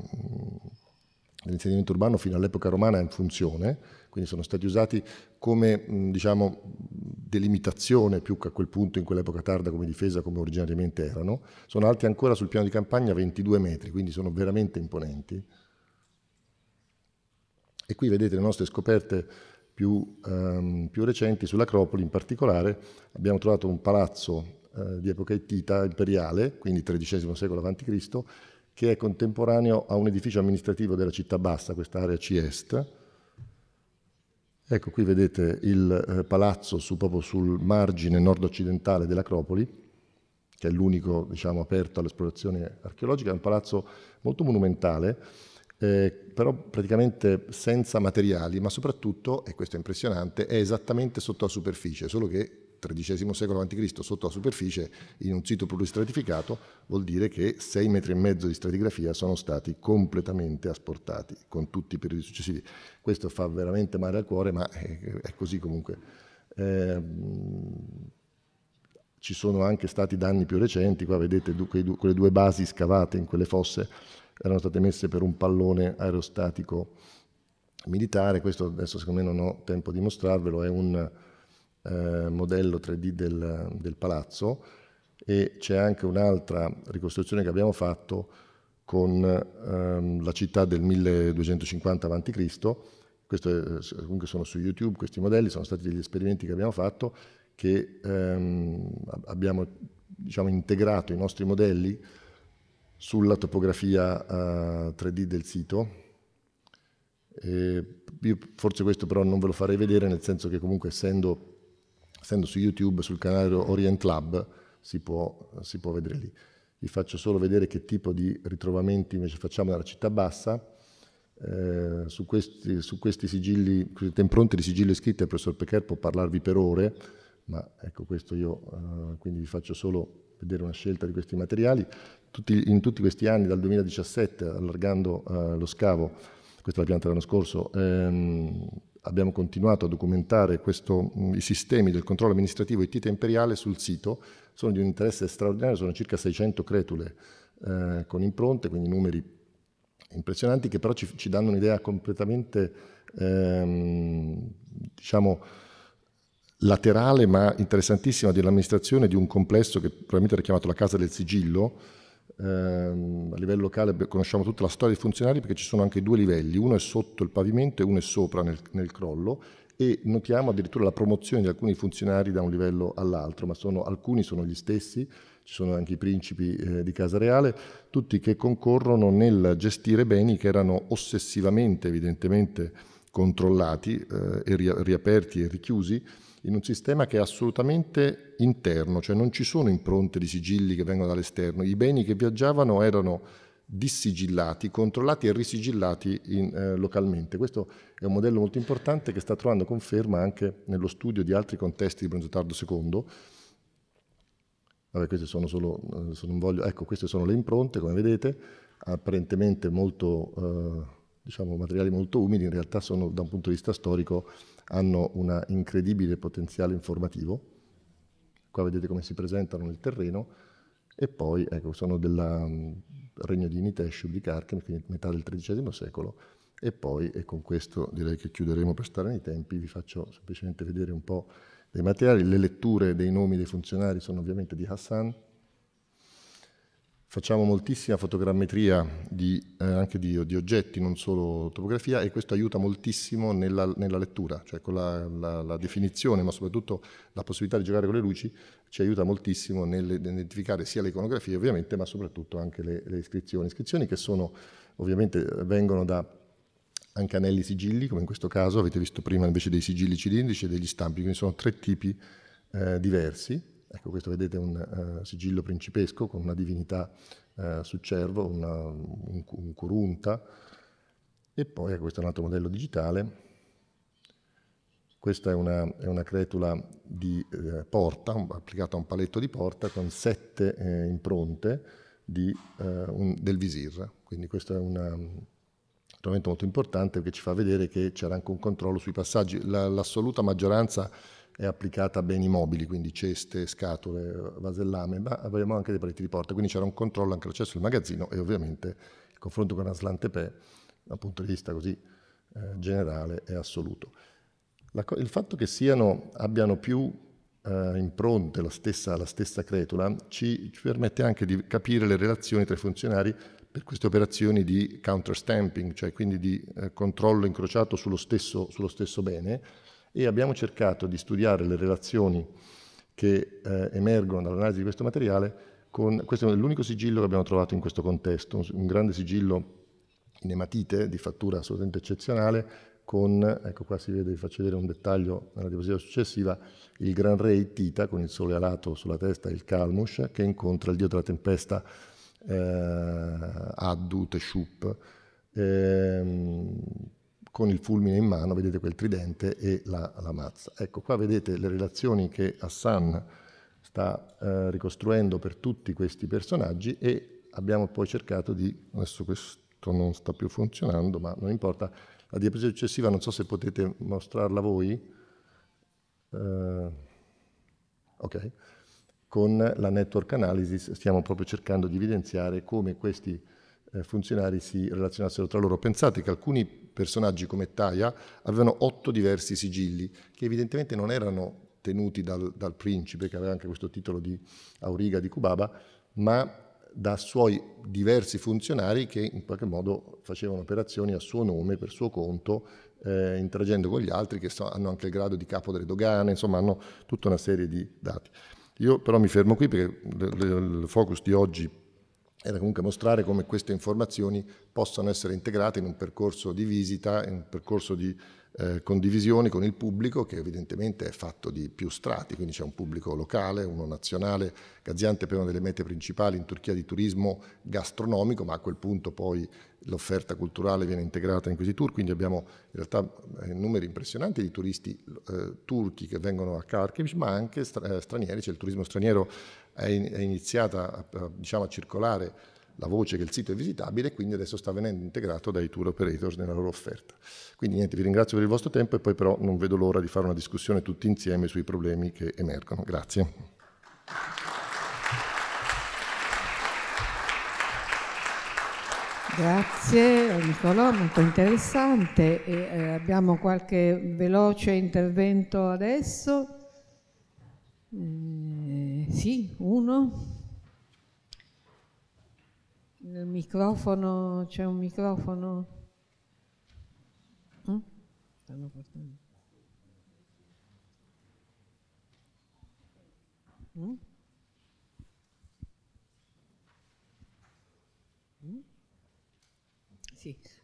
dell'insediamento urbano fino all'epoca romana in funzione, quindi sono stati usati come mm, diciamo, delimitazione più che a quel punto in quell'epoca tarda come difesa come originariamente erano, sono alti ancora sul piano di campagna 22 metri, quindi sono veramente imponenti. E qui vedete le nostre scoperte più, ehm, più recenti, sull'Acropoli in particolare, abbiamo trovato un palazzo eh, di epoca ittita imperiale, quindi XIII secolo a.C., che è contemporaneo a un edificio amministrativo della città bassa, questa area C-est. Ecco qui vedete il eh, palazzo su, proprio sul margine nord-occidentale dell'Acropoli, che è l'unico diciamo, aperto all'esplorazione archeologica, è un palazzo molto monumentale, eh, però praticamente senza materiali, ma soprattutto, e questo è impressionante, è esattamente sotto la superficie, solo che XIII secolo a.C. sotto la superficie in un sito pluristratificato vuol dire che 6 metri e mezzo di stratigrafia sono stati completamente asportati con tutti i periodi successivi. Questo fa veramente male al cuore, ma è, così comunque. Eh, ci sono anche stati danni più recenti, qua vedete quelle due basi scavate in quelle fosse erano state messe per un pallone aerostatico militare. Questo adesso secondo me non ho tempo di mostrarvelo, è un eh, modello 3D del, del palazzo e c'è anche un'altra ricostruzione che abbiamo fatto con ehm, la città del 1250 a.C. Questo è, eh, comunque sono su YouTube questi modelli, sono stati degli esperimenti che abbiamo fatto che ehm, abbiamo diciamo, integrato i nostri modelli sulla topografia uh, eh, 3D del sito. E io forse questo però non ve lo farei vedere, nel senso che comunque essendo, essendo su YouTube, sul canale Orient Lab, si può, si può vedere lì. Vi faccio solo vedere che tipo di ritrovamenti invece facciamo nella città bassa. Eh, su, questi, su, questi, sigilli, queste impronte di sigillo iscritte, il professor Pecher può parlarvi per ore, ma ecco questo io eh, quindi vi faccio solo vedere una scelta di questi materiali tutti, in tutti questi anni, dal 2017, allargando eh, lo scavo, questa è la pianta dell'anno scorso, ehm, abbiamo continuato a documentare questo, i sistemi del controllo amministrativo e tita imperiale sul sito, sono di un interesse straordinario, sono circa 600 cretule eh, con impronte, quindi numeri impressionanti che però ci, ci danno un'idea completamente, ehm, diciamo, laterale ma interessantissima dell'amministrazione di un complesso che probabilmente era chiamato la Casa del Sigillo, Ehm, a livello locale conosciamo tutta la storia dei funzionari perché ci sono anche due livelli, uno è sotto il pavimento e uno è sopra nel, nel crollo e notiamo addirittura la promozione di alcuni funzionari da un livello all'altro, ma sono, alcuni sono gli stessi, ci sono anche i principi eh, di Casa Reale, tutti che concorrono nel gestire beni che erano ossessivamente evidentemente controllati eh, e riaperti e richiusi in un sistema che è assolutamente interno, cioè non ci sono impronte di sigilli che vengono dall'esterno, i beni che viaggiavano erano dissigillati, controllati e risigillati in, eh, localmente. Questo è un modello molto importante che sta trovando conferma anche nello studio di altri contesti di Bronzo Tardo II. Vabbè, queste sono solo, eh, sono voglio, ecco, queste sono le impronte, come vedete, apparentemente molto, eh, diciamo, materiali molto umidi, in realtà sono da un punto di vista storico hanno un incredibile potenziale informativo. Qua vedete come si presentano nel terreno e poi ecco, sono del mm, regno di Nitesh, di Karkin, quindi metà del XIII secolo. E poi, e con questo direi che chiuderemo per stare nei tempi, vi faccio semplicemente vedere un po' dei materiali. Le letture dei nomi dei funzionari sono ovviamente di Hassan, Facciamo moltissima fotogrammetria di, eh, anche di, di, oggetti, non solo topografia, e questo aiuta moltissimo nella, nella lettura, cioè con la, la, la, definizione, ma soprattutto la possibilità di giocare con le luci, ci aiuta moltissimo nell'identificare sia le iconografie ovviamente, ma soprattutto anche le, le iscrizioni. Iscrizioni che sono, ovviamente vengono da anche anelli sigilli, come in questo caso avete visto prima invece dei sigilli cilindrici e degli stampi, quindi sono tre tipi eh, diversi Ecco, questo vedete è un uh, sigillo principesco con una divinità uh, su cervo, una, un, un, curunta, e poi ecco, questo è un altro modello digitale. Questa è una, è una cretula di eh, porta, un, applicata a un paletto di porta con sette eh, impronte di, eh, un, del visir. Quindi questo è una, un momento molto importante perché ci fa vedere che c'era anche un controllo sui passaggi. La, l'assoluta maggioranza è applicata a beni mobili, quindi ceste, scatole, vasellame, ma avevamo anche dei paletti di porta, quindi c'era un controllo anche all'accesso del magazzino e ovviamente il confronto con la Aslantepè da un punto di vista così eh, generale è assoluto. La, il fatto che siano, abbiano più eh, impronte la stessa, la stessa cretula ci, ci, permette anche di capire le relazioni tra i funzionari per queste operazioni di counter stamping, cioè quindi di eh, controllo incrociato sullo stesso, sullo stesso bene, e abbiamo cercato di studiare le relazioni che eh, emergono dall'analisi di questo materiale con, questo è l'unico sigillo che abbiamo trovato in questo contesto, un, grande sigillo in ematite di fattura assolutamente eccezionale con, ecco qua si vede, vi faccio vedere un dettaglio nella diapositiva successiva, il Gran Re Tita con il sole alato sulla testa e il Kalmush che incontra il dio della tempesta eh, Addu Teshup. Eh, con il fulmine in mano, vedete quel tridente e la, la mazza. Ecco, qua vedete le relazioni che Hassan sta eh, ricostruendo per tutti questi personaggi e abbiamo poi cercato di, adesso questo non sta più funzionando, ma non importa, la diapositiva successiva non so se potete mostrarla voi, eh, ok, con la network analysis stiamo proprio cercando di evidenziare come questi eh, funzionari si relazionassero tra loro. Pensate che alcuni personaggi come Taia avevano otto diversi sigilli che evidentemente non erano tenuti dal, dal principe, che aveva anche questo titolo di auriga di Cubaba, ma da suoi diversi funzionari che in qualche modo facevano operazioni a suo nome, per suo conto, eh, interagendo con gli altri che so, hanno anche il grado di capo delle dogane, insomma hanno tutta una serie di dati. Io però mi fermo qui perché il focus di oggi era comunque mostrare come queste informazioni possano essere integrate in un percorso di visita, in un percorso di eh, condivisioni con il pubblico che evidentemente è fatto di più strati, quindi c'è un pubblico locale, uno nazionale, Gaziantep è una delle mete principali in Turchia di turismo gastronomico, ma a quel punto poi l'offerta culturale viene integrata in questi tour, quindi abbiamo in realtà eh, numeri impressionanti di turisti eh, turchi che vengono a Kharkiv, ma anche stra eh, stranieri, cioè il turismo straniero è, in è iniziato a, diciamo, a circolare la voce che il sito è visitabile e quindi adesso sta venendo integrato dai tour operators nella loro offerta. Quindi niente, vi ringrazio per il vostro tempo e poi però non vedo l'ora di fare una discussione tutti insieme sui problemi che emergono. Grazie. Grazie Nicolò, molto interessante. E, eh, abbiamo qualche veloce intervento adesso. Eh, sì, uno. Il microfono, c'è un microfono. Eh? Stanno Mm? Mm?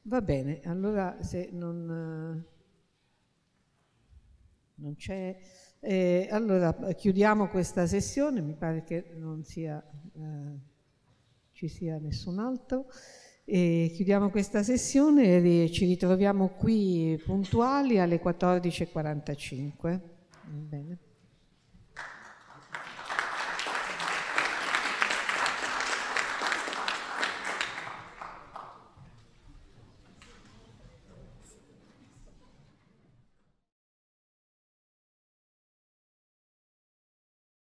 Va bene, allora se non, eh, non c'è... Eh, allora chiudiamo questa sessione, mi pare che non sia, eh, ci sia nessun altro. E chiudiamo questa sessione e ci ritroviamo qui puntuali alle 14.45. Bene.